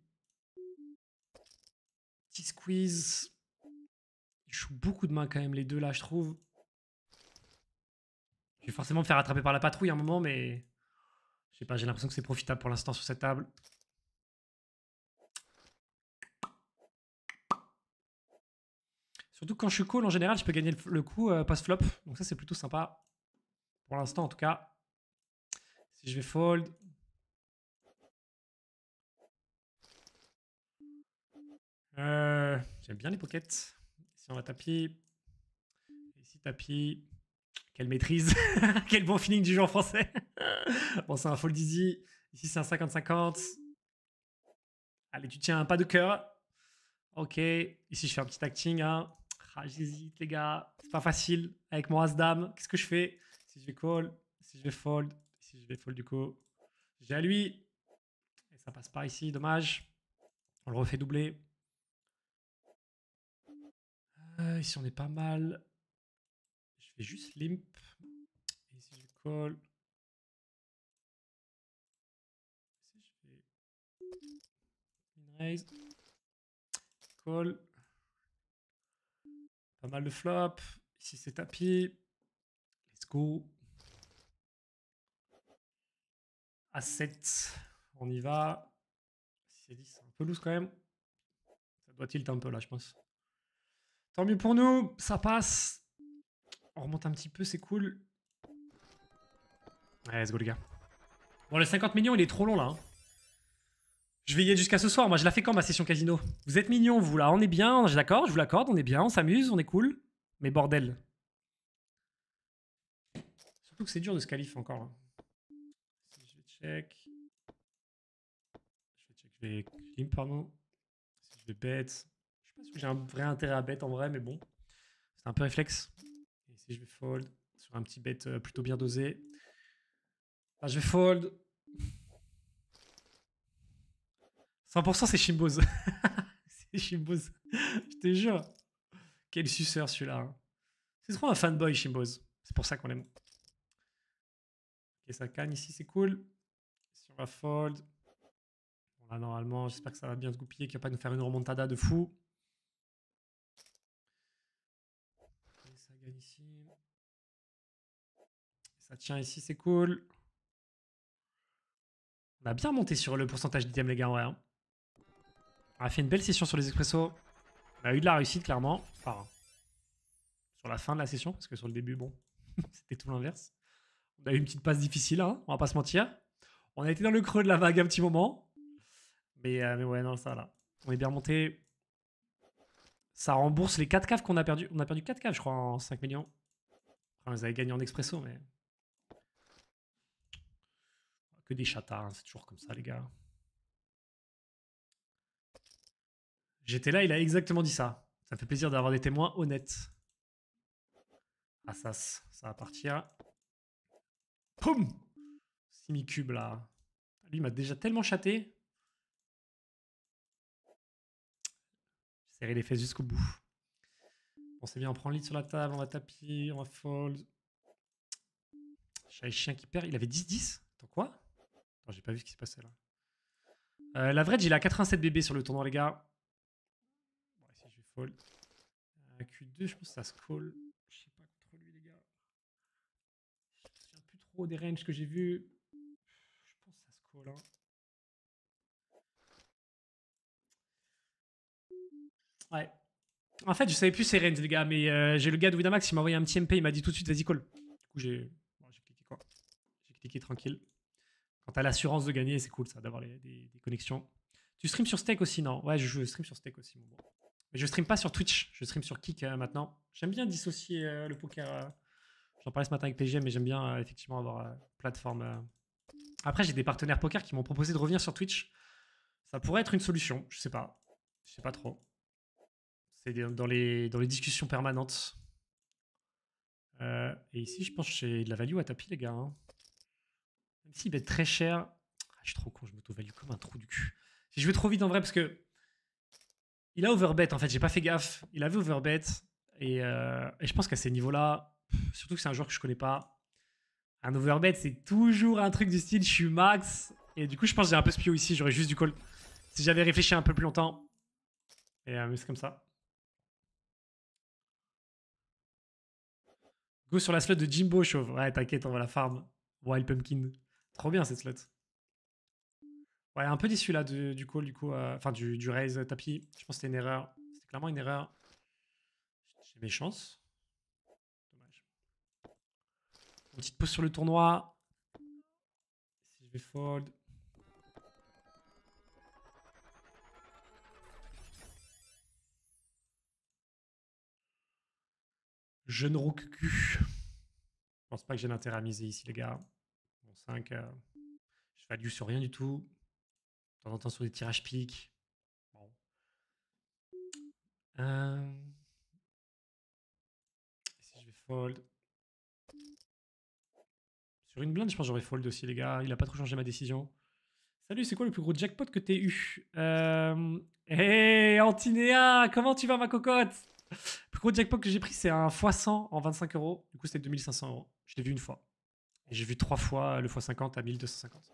Petit squeeze. Il joue beaucoup de mains quand même, les deux là, je trouve. Je vais forcément me faire attraper par la patrouille un moment, mais... Je sais pas, j'ai l'impression que c'est profitable pour l'instant sur cette table. Surtout quand je suis cool en général, je peux gagner le, coup passe euh, pass-flop. Donc ça, c'est plutôt sympa. Pour l'instant, en tout cas. Si je vais fold. Euh, j'aime bien les pockets. Ici, on va tapis. Ici, tapis. Quelle maîtrise. Quel bon feeling du jeu français. bon, c'est un fold easy. Ici, c'est un 50-50. Allez, tu tiens un pas de cœur. Ok. Ici, je fais un petit acting. Hein. Ah, j'hésite, les gars, c'est pas facile. Avec mon As-Dame, qu'est-ce que je fais Si je vais call, si je vais fold, si je vais fold du coup, j'ai à lui. Et ça passe pas ici, dommage. On le refait doubler. Euh, ici, on est pas mal. Je fais juste limp. Et si je call. je fais. raise. Call. Pas mal de flop. Ici, c'est tapis. Let's go. a 7. On y va. c'est c'est un peu loose quand même. Ça doit tilt un peu là, je pense. Tant mieux pour nous. Ça passe. On remonte un petit peu, c'est cool. Allez, let's go les gars. Bon, le 50 millions, il est trop long là. Hein. Je vais y aller jusqu'à ce soir. Moi, je la fais quand ma session casino Vous êtes mignon, vous là, on est bien, d'accord, je vous l'accorde, on est bien, on s'amuse, on est cool. Mais bordel. Surtout que c'est dur de se qualifier encore. Hein. Je Je check. Je vais check, je vais pardon. je vais bête. Je sais pas si j'ai un vrai intérêt à bête en vrai, mais bon. C'est un peu réflexe. Et je vais fold sur un petit bet euh, plutôt bien dosé. je vais fold. 100% c'est Chimboz. c'est Chimboz. Je te jure. Quel suceur celui-là. Hein. C'est trop un fanboy Chimboz. C'est pour ça qu'on aime. Et ça canne ici, c'est cool. sur la fold. normalement, j'espère que ça va bien se goupiller, qu'il va pas de faire une remontada de fou. ça gagne ici. Ça tient ici, c'est cool. On a bien monté sur le pourcentage d'items, les gars, ouais. On a fait une belle session sur les expressos. On a eu de la réussite, clairement. Enfin, sur la fin de la session, parce que sur le début, bon, c'était tout l'inverse. On a eu une petite passe difficile, hein, on va pas se mentir. On a été dans le creux de la vague un petit moment. Mais, euh, mais ouais, non, ça, là. On est bien monté Ça rembourse les 4 caves qu'on a perdu. On a perdu 4 caves, je crois, en 5 millions. Enfin, on les avait en expresso, mais. Que des chatards, hein, c'est toujours comme ça, les gars. J'étais là, il a exactement dit ça. Ça fait plaisir d'avoir des témoins honnêtes. Ah ça va partir. Poum Simicube cube là. Lui, il m'a déjà tellement chaté. Serrer serré les fesses jusqu'au bout. Bon, c'est bien, on prend le lit sur la table, on va tapir, on va fold. J'ai et chien qui perd. Il avait 10-10 Attends, quoi Attends, j'ai pas vu ce qui se passait là. la euh, L'average, il a 87 bébés sur le tournoi, les gars. Euh, Q2, je pense que ça se call. Je sais pas contre lui, les gars. Je ne plus trop des ranges que j'ai vu Je pense que ça se call. Hein. Ouais. En fait, je savais plus ces ranges, les gars, mais euh, j'ai le gars de Max il m'a envoyé un petit MP, il m'a dit tout de suite, vas-y, call. Du coup, j'ai bon, cliqué quoi J'ai cliqué tranquille. Quand t'as l'assurance de gagner, c'est cool ça, d'avoir des, connexions. Tu stream sur Steak aussi, non Ouais, je, joue, stream sur Steak aussi. mon bon. Mais je stream pas sur Twitch, je stream sur Kick euh, maintenant. J'aime bien dissocier euh, le poker. Euh. J'en parlais ce matin avec PGM, mais j'aime bien effectivement avoir plateforme. Après, j'ai des partenaires poker qui m'ont proposé de revenir sur Twitch. Ça pourrait être une solution, je sais pas. Je sais pas trop. C'est dans les, dans les discussions permanentes. et ici, je pense que j'ai de la value à tapis, les gars. Hein. Même s'il va très cher. Ah, je suis trop con, je m'auto-value comme un trou du cul. je vais trop vite en vrai parce que il a overbet, en fait, j'ai pas fait gaffe. Il avait overbet. Euh, et, je pense qu'à ces niveaux-là, surtout que c'est un joueur que je connais pas, un overbet, c'est toujours un truc du style je suis max. Et du coup, je pense que j'ai un peu spio ici, j'aurais juste du call. Si j'avais réfléchi un peu plus longtemps. Et un euh, mais comme ça. Go sur la slot de Jimbo Chauve. Ouais, t'inquiète, on va la farm. Wild Pumpkin. Trop bien cette slot. Ouais, un peu déçu là du, call, du coup, euh, enfin du, raise tapis. Je pense que c'était une erreur. C'était clairement une erreur. J'ai mes chances. Dommage. petite pause sur le tournoi. Si je vais fold. Jeune cul. Je pense pas que j'ai l'intérêt à miser ici, les gars. mon 5. Euh, je value sur rien du tout en sur des tirages piques. Euh. je vais fold. Sur une blinde, je pense que j'aurais fold aussi, les gars. Il a pas trop changé ma décision. Salut, c'est quoi le plus gros jackpot que t'aies eu euh, Hey, Antinéa, comment tu vas, ma cocotte Le plus gros jackpot que j'ai pris, c'est un x100 en 25 euros. Du coup, c'était 2500 euros. Je l'ai vu une fois. Et j'ai vu trois fois le x50 à 1250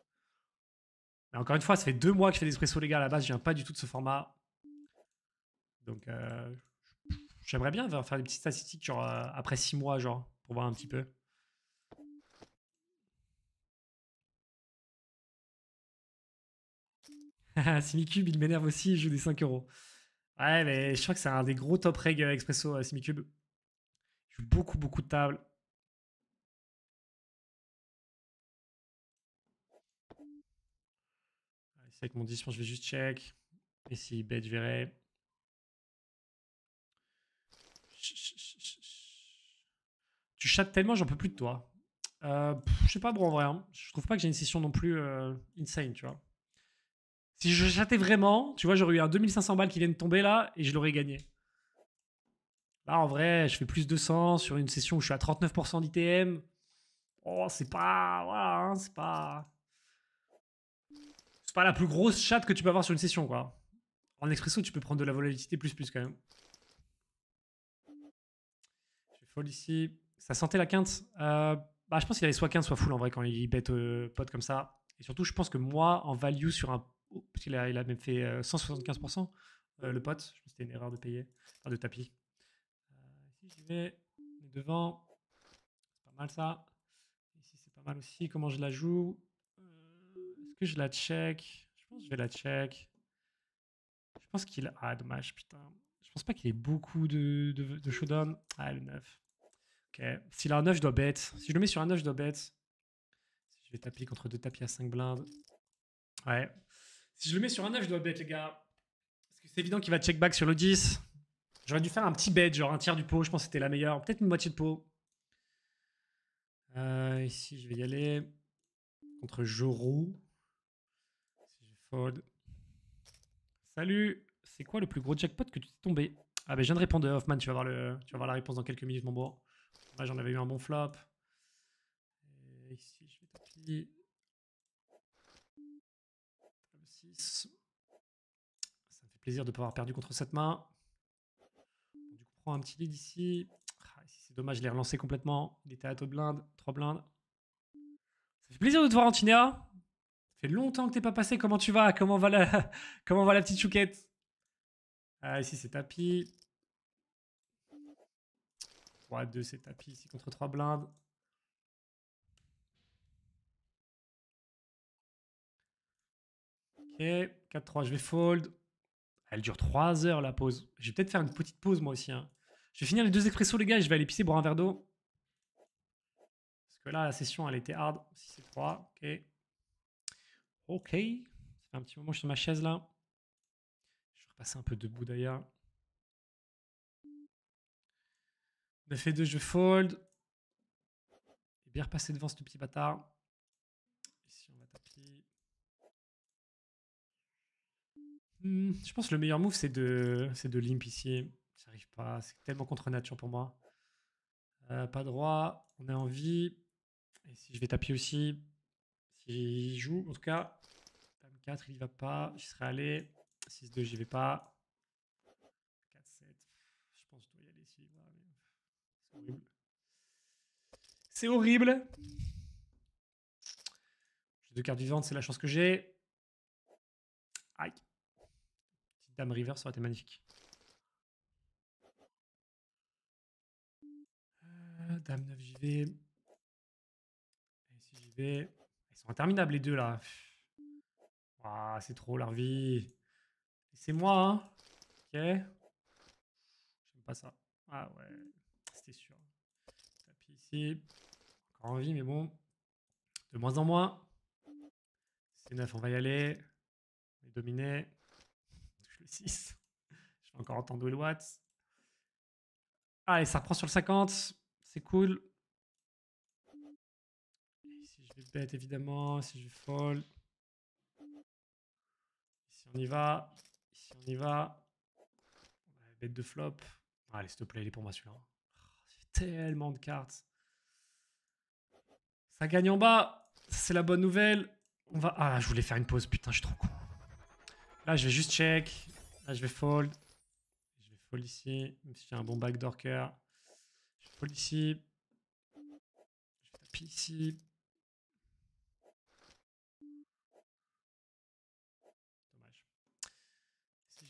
encore une fois, ça fait deux mois que je fais des espresso, les gars. À la base, je viens pas du tout de ce format. Donc, euh, j'aimerais bien faire des petites statistiques, genre euh, après six mois, genre, pour voir un petit peu. Simicube, il m'énerve aussi, Je joue des 5 euros. Ouais, mais je crois que c'est un des gros top reg expresso, euh, Simicube. Je beaucoup, beaucoup de tables. Avec mon 10, je vais juste check. Et si bête je verrai. Tu chattes tellement, j'en peux plus de toi. Euh, je sais pas, bon en vrai. Hein. Je trouve pas que j'ai une session non plus euh, insane, tu vois. Si je chattais vraiment, tu vois, j'aurais eu un 2500 balles qui viennent de tomber là et je l'aurais gagné. Là, en vrai, je fais plus de 100 sur une session où je suis à 39% d'ITM. Oh, c'est pas. Voilà, hein, c'est pas c'est pas la plus grosse chatte que tu peux avoir sur une session, quoi. En expresso, tu peux prendre de la volatilité plus plus quand même. Je suis folle ici. Ça sentait la quinte. Euh, bah, je pense qu'il avait soit quinte, soit full en vrai quand il bête euh, pote comme ça. Et surtout, je pense que moi, en value sur un. Parce qu'il a, il a même fait 175% euh, le pote. Je c'était une erreur de payer. Enfin, de tapis. ici, je vais. devant. C'est pas mal ça. Ici, c'est pas mal aussi. Comment je la joue je la check Je pense que je vais la check. Je pense qu'il a. Ah, dommage, putain. Je pense pas qu'il ait beaucoup de, de, showdown. Ah, le 9. Ok. S'il a un 9, je dois bet. Si je le mets sur un 9, je dois bet. je vais taper contre deux tapis à 5 blindes. Ouais. Si je le mets sur un 9, je dois bet, les gars. Parce que c'est évident qu'il va check back sur le 10. J'aurais dû faire un petit bet, genre un tiers du pot. Je pense que c'était la meilleure. Peut-être une moitié de pot. Euh, ici, je vais y aller contre Jorou Salut, c'est quoi le plus gros jackpot que tu t'es tombé Ah ben je viens de répondre euh, Hoffman, tu vas voir, le, tu vas la réponse dans quelques minutes mon bon. J'en avais eu un bon flop. Ça me fait plaisir de ne pas avoir perdu contre cette main. Du coup, prends un petit lead ici. Ah, c'est dommage, je l'ai relancé complètement. Il était à de blindes, 3 blindes. Ça fait plaisir de te voir Antinéa fait longtemps que t'es pas passé. Comment tu vas Comment va la, Comment la petite chouquette Ah, ici, c'est tapis. 3, 2, c'est tapis. Ici, contre 3 blindes. Ok, 4, 3, je vais fold. Elle dure 3 heures, la pause. Je vais peut-être faire une petite pause, moi aussi. Hein. Je vais finir les deux expressos, les gars, je vais aller pisser, boire un verre d'eau. Parce que là, la session, elle était hard. 6 c'est 3, ok. Ok. Ça fait un petit moment je suis sur ma chaise là. Je vais repasser un peu debout d'ailleurs. 9 et 2, je fold. Et bien repasser devant ce petit bâtard. Ici, on va taper. Hmm, je pense que le meilleur move, c'est de, limp ici. Ça arrive pas. C'est tellement contre nature pour moi. Euh, pas droit. On est en vie. Et si je vais taper aussi, il joue. En tout cas, Dame 4, il y va pas. Je serais allé. 6-2, j'y vais pas. 4-7. Je pense que je dois y aller C'est horrible. C'est horrible. J'ai deux cartes vivantes, c'est la chance que j'ai. Aïe. Petite dame river, ça aurait été magnifique. Euh, dame 9, j'y vais. Et si j'y vais interminable interminables les deux là. c'est trop leur vie. C'est moi hein. Ok. J'aime pas ça. Ah ouais, c'était sûr. Tapis ici. Encore envie, mais bon. De moins en moins. C'est 9, on va y aller. On est Touche le 6. Je vais encore entendre Will Watts. Allez, ah, ça reprend sur le 50. C'est cool bête évidemment, si je fold. Si on y va, ici on y va. Bête de flop. Ah, allez s'il te plaît, il est pour moi celui-là. Oh, tellement de cartes. Ça gagne en bas, c'est la bonne nouvelle. On va... Ah, je voulais faire une pause, putain, je suis trop con. Là, je vais juste check. Là, je vais fold. Je vais fold ici, même si j'ai un bon backdoor cœur. Je vais fold ici. Je vais ici.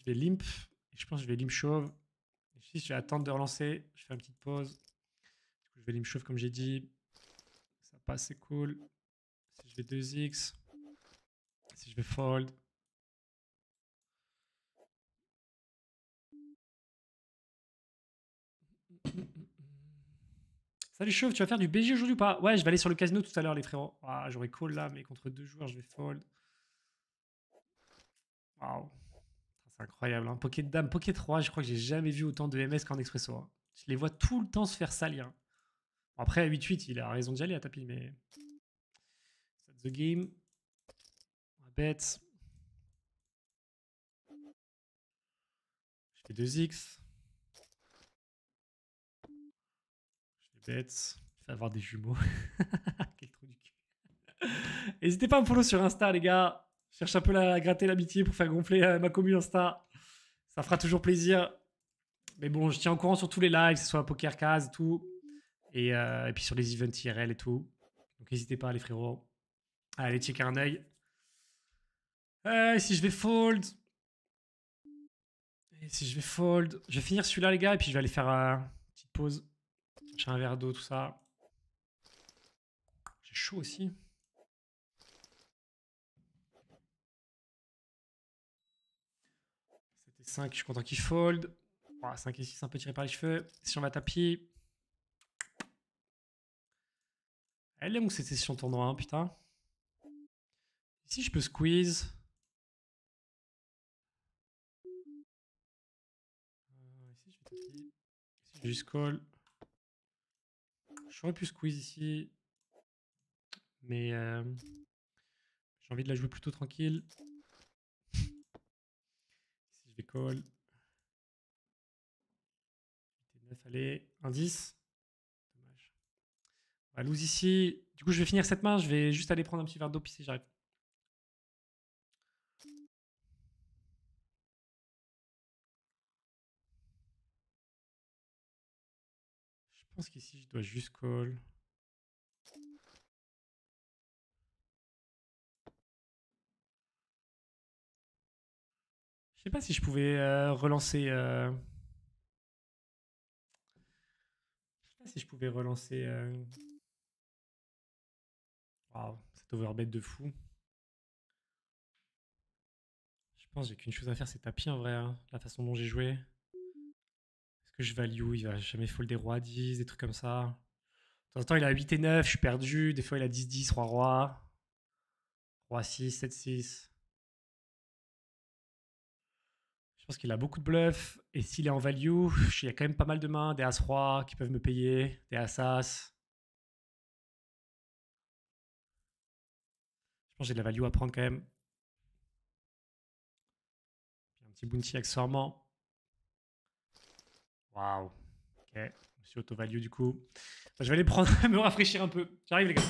je vais limp. Je pense que je vais limp chauve. Si je vais attendre de relancer, je fais une petite pause. je vais limp chauve comme j'ai dit. Ça passe, c'est cool. Si je vais 2x, si je vais fold. Salut chauve, tu vas faire du BG aujourd'hui ou pas Ouais, je vais aller sur le casino tout à l'heure, les frérots. Ah, J'aurais call là, mais contre deux joueurs, je vais fold. Waouh incroyable. Hein. de Dame, Poké 3, je crois que j'ai jamais vu autant de MS qu'en Expresso. Hein. Je les vois tout le temps se faire salir. Hein. après, à 8-8, il a raison d'y aller à hein, tapis, mais. That's the game. On bet. Je fais 2x. Je fais bêtes, Je avoir des jumeaux. Quel trou du cul. N'hésitez pas à me follow sur Insta, les gars cherche un peu à gratter l'amitié pour faire gonfler euh, ma commune Insta. Ça fera toujours plaisir. Mais bon, je tiens au courant sur tous les lives, que ce soit Poker et tout. Euh, et, puis sur les events IRL et tout. Donc n'hésitez pas, les frérots, à aller un œil. Euh, et si je vais fold. Et si je vais fold. Je vais finir celui-là, les gars, et puis je vais aller faire une petite pause. J'ai un verre d'eau, tout ça. J'ai chaud aussi. 5, je suis content qu'il fold. Oh, 5 et 6, un peu tiré par les cheveux. Si on va tapis. Elle est longue cette session tournoi, hein, putain. Ici, je peux squeeze. Euh, ici, je vais tapis. Ici, je juste call. J'aurais pu squeeze ici. Mais euh, j'ai envie de la jouer plutôt tranquille je décolle. 8 et 9, allez, 10. Dommage. Bah, On ici. Du coup, je vais finir cette main. Je vais juste aller prendre un petit verre d'eau, puis si j'arrive. Je pense qu'ici, je dois juste call. Euh, euh, je sais pas si je pouvais relancer. Je euh, sais pas si je pouvais relancer. Wow, Cet overbet de fou. Je pense j'ai qu'une chose à faire, c'est tapis en vrai. Hein, la façon dont j'ai joué. Est-ce que je value Il va jamais fold des rois 10, des trucs comme ça. De temps en temps, il a 8 et 9, je suis perdu. Des fois, il a 10-10, roi-roi. Roi 6, 7-6. parce qu'il a beaucoup de bluffs. Et s'il est en value, il y a quand même pas mal de mains, des As-Roi qui peuvent me payer, des As-As. Je pense que j'ai de la value à prendre quand même. un petit bounty accessoirement. Waouh. Ok, je suis auto-value du coup. je vais aller prendre, me rafraîchir un peu. J'arrive les gars.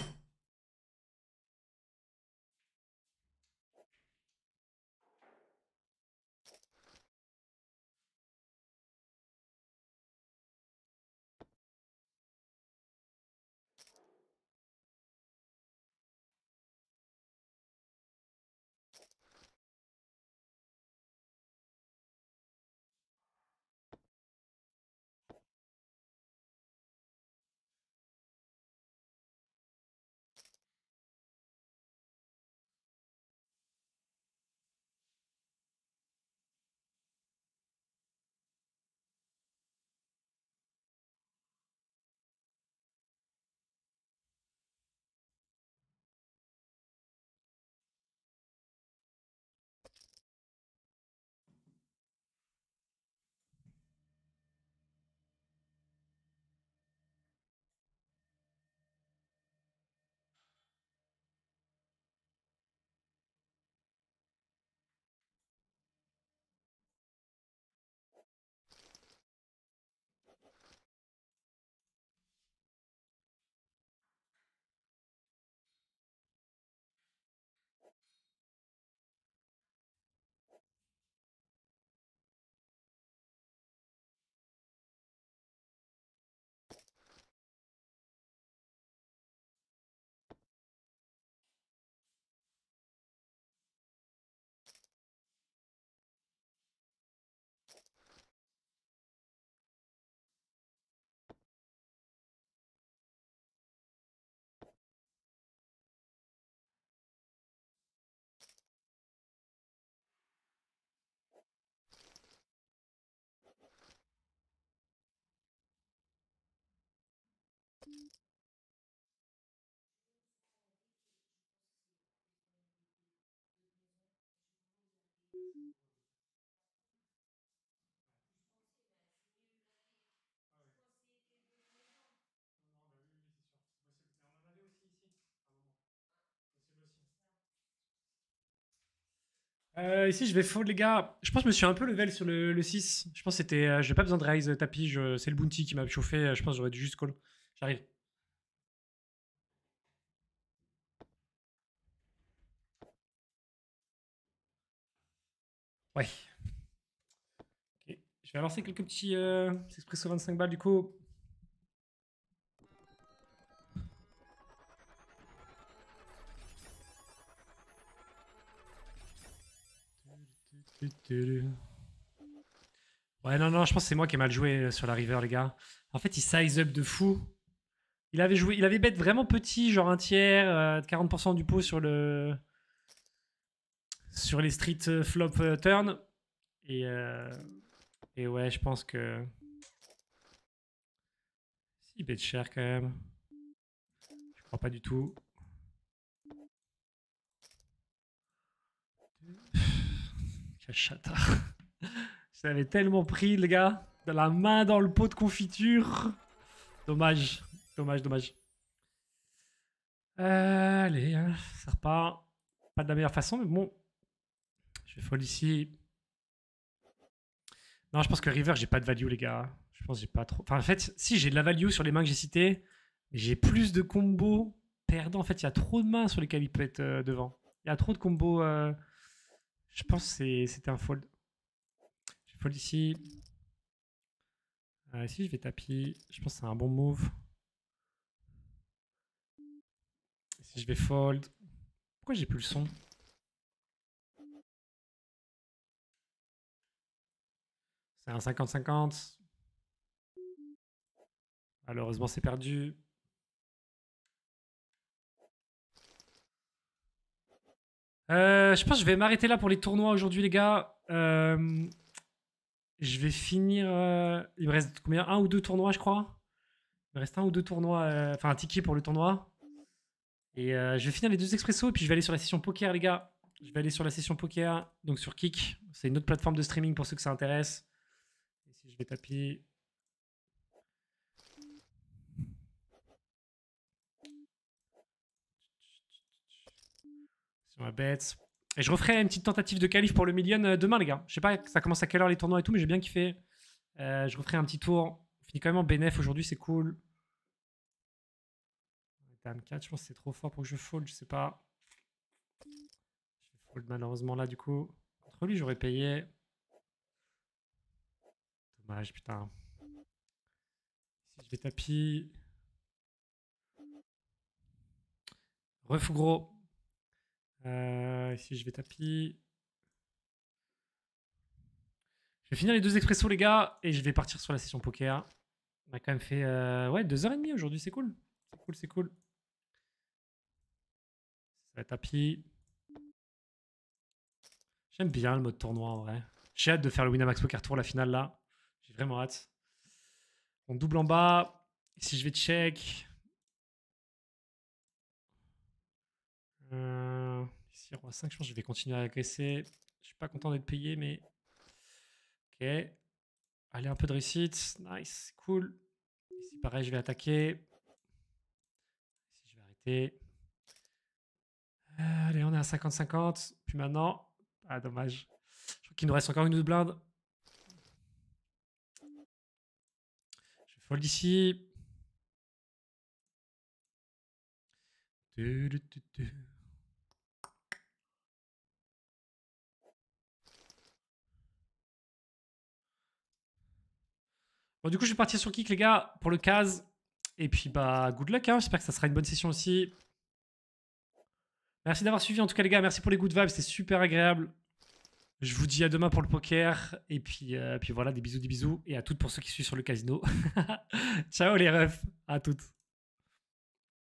Euh, ici, je vais fold, les gars. Je pense que je me suis un peu level sur le, 6. Je pense que c'était. Je euh, j'ai pas besoin de raise euh, tapis. C'est le bounty qui m'a chauffé. Je pense que j'aurais dû juste call. J'arrive. Ouais. Je vais avancer quelques petits euh, expresso 25 balles du coup. Ouais, non, non, je pense que c'est moi qui ai mal joué euh, sur la river, les gars. En fait, il size up de fou. Il avait joué, il avait bête vraiment petit, genre un tiers, de euh, 40% du pot sur le sur les street euh, flop turn. Et, et ouais, je pense que il bête cher quand même. Je crois pas du tout. Quel chatard. Ça tellement pris, le gars. De la main dans le pot de confiture. Dommage. Dommage, dommage. allez, hein, ça repart. Pas de la meilleure façon, mais bon. Je vais folle ici. Non, je pense que River, j'ai pas de value, les gars. Je pense que j'ai pas trop. Enfin, en fait, si j'ai de la value sur les mains que j'ai citées, j'ai plus de combos perdants. En fait, il y a trop de mains sur lesquelles il peut être euh, devant. Il y a trop de combos. Euh, je pense que c'était un fold. vais fold ici. Euh, ici, je vais tapis. Je pense que c'est un bon move. Si je vais fold. Pourquoi j'ai plus le son C'est un 50-50. Malheureusement, c'est perdu. Euh, je pense que je vais m'arrêter là pour les tournois aujourd'hui, les gars. Euh, je vais finir. Euh, il me reste combien Un ou deux tournois, je crois. Il me reste un ou deux tournois, enfin un ticket pour le tournoi. Et je vais finir les deux expresso et puis je vais aller sur la session poker, les gars. Je vais aller sur la session poker, donc sur Kick. C'est une autre plateforme de streaming pour ceux que ça intéresse. je vais taper Et je referai une petite tentative de qualif pour le million euh, demain, les gars. Je sais pas, ça commence à quelle heure les tournois et tout, mais j'ai bien kiffé. Euh, je referai un petit tour. On finit quand même en bénéf aujourd'hui, c'est cool. je pense que c'est trop fort pour que je fold, je sais pas. Je fold malheureusement là, du coup. Entre lui, j'aurais payé. Dommage, putain. Si je vais tapis. Ref gros. Euh, ici, je vais tapis. Je vais finir les deux expressos, les gars, et je vais partir sur la session poker. On a quand même fait euh, ouais, deux heures et demie aujourd'hui, c'est cool. C'est cool, c'est cool. tapis. J'aime bien le mode tournoi en vrai. J'ai hâte de faire le Winamax Poker Tour, la finale là. J'ai vraiment hâte. On double en bas. Ici, je vais check. Euh, ici ici, roi 5, je je vais continuer à agresser. Je suis pas content d'être payé, mais. Ok. Allez, un peu de réussite. Nice, cool. Ici, pareil, je vais attaquer. Ici, je vais arrêter. Euh, allez, on est à 50-50. Puis maintenant. Ah, dommage. Je crois qu'il nous reste encore une autre blinde. Je fold ici. Bon, du coup, je vais partir sur kick, les gars, pour le case. Et puis, bah, good luck. Hein. J'espère que ça sera une bonne session aussi. Merci d'avoir suivi, en tout cas, les gars. Merci pour les good vibes. C'était super agréable. Je vous dis à demain pour le poker. Et puis, euh, puis voilà, des bisous, des bisous. Et à toutes pour ceux qui suivent sur le casino. Ciao, les refs. À toutes.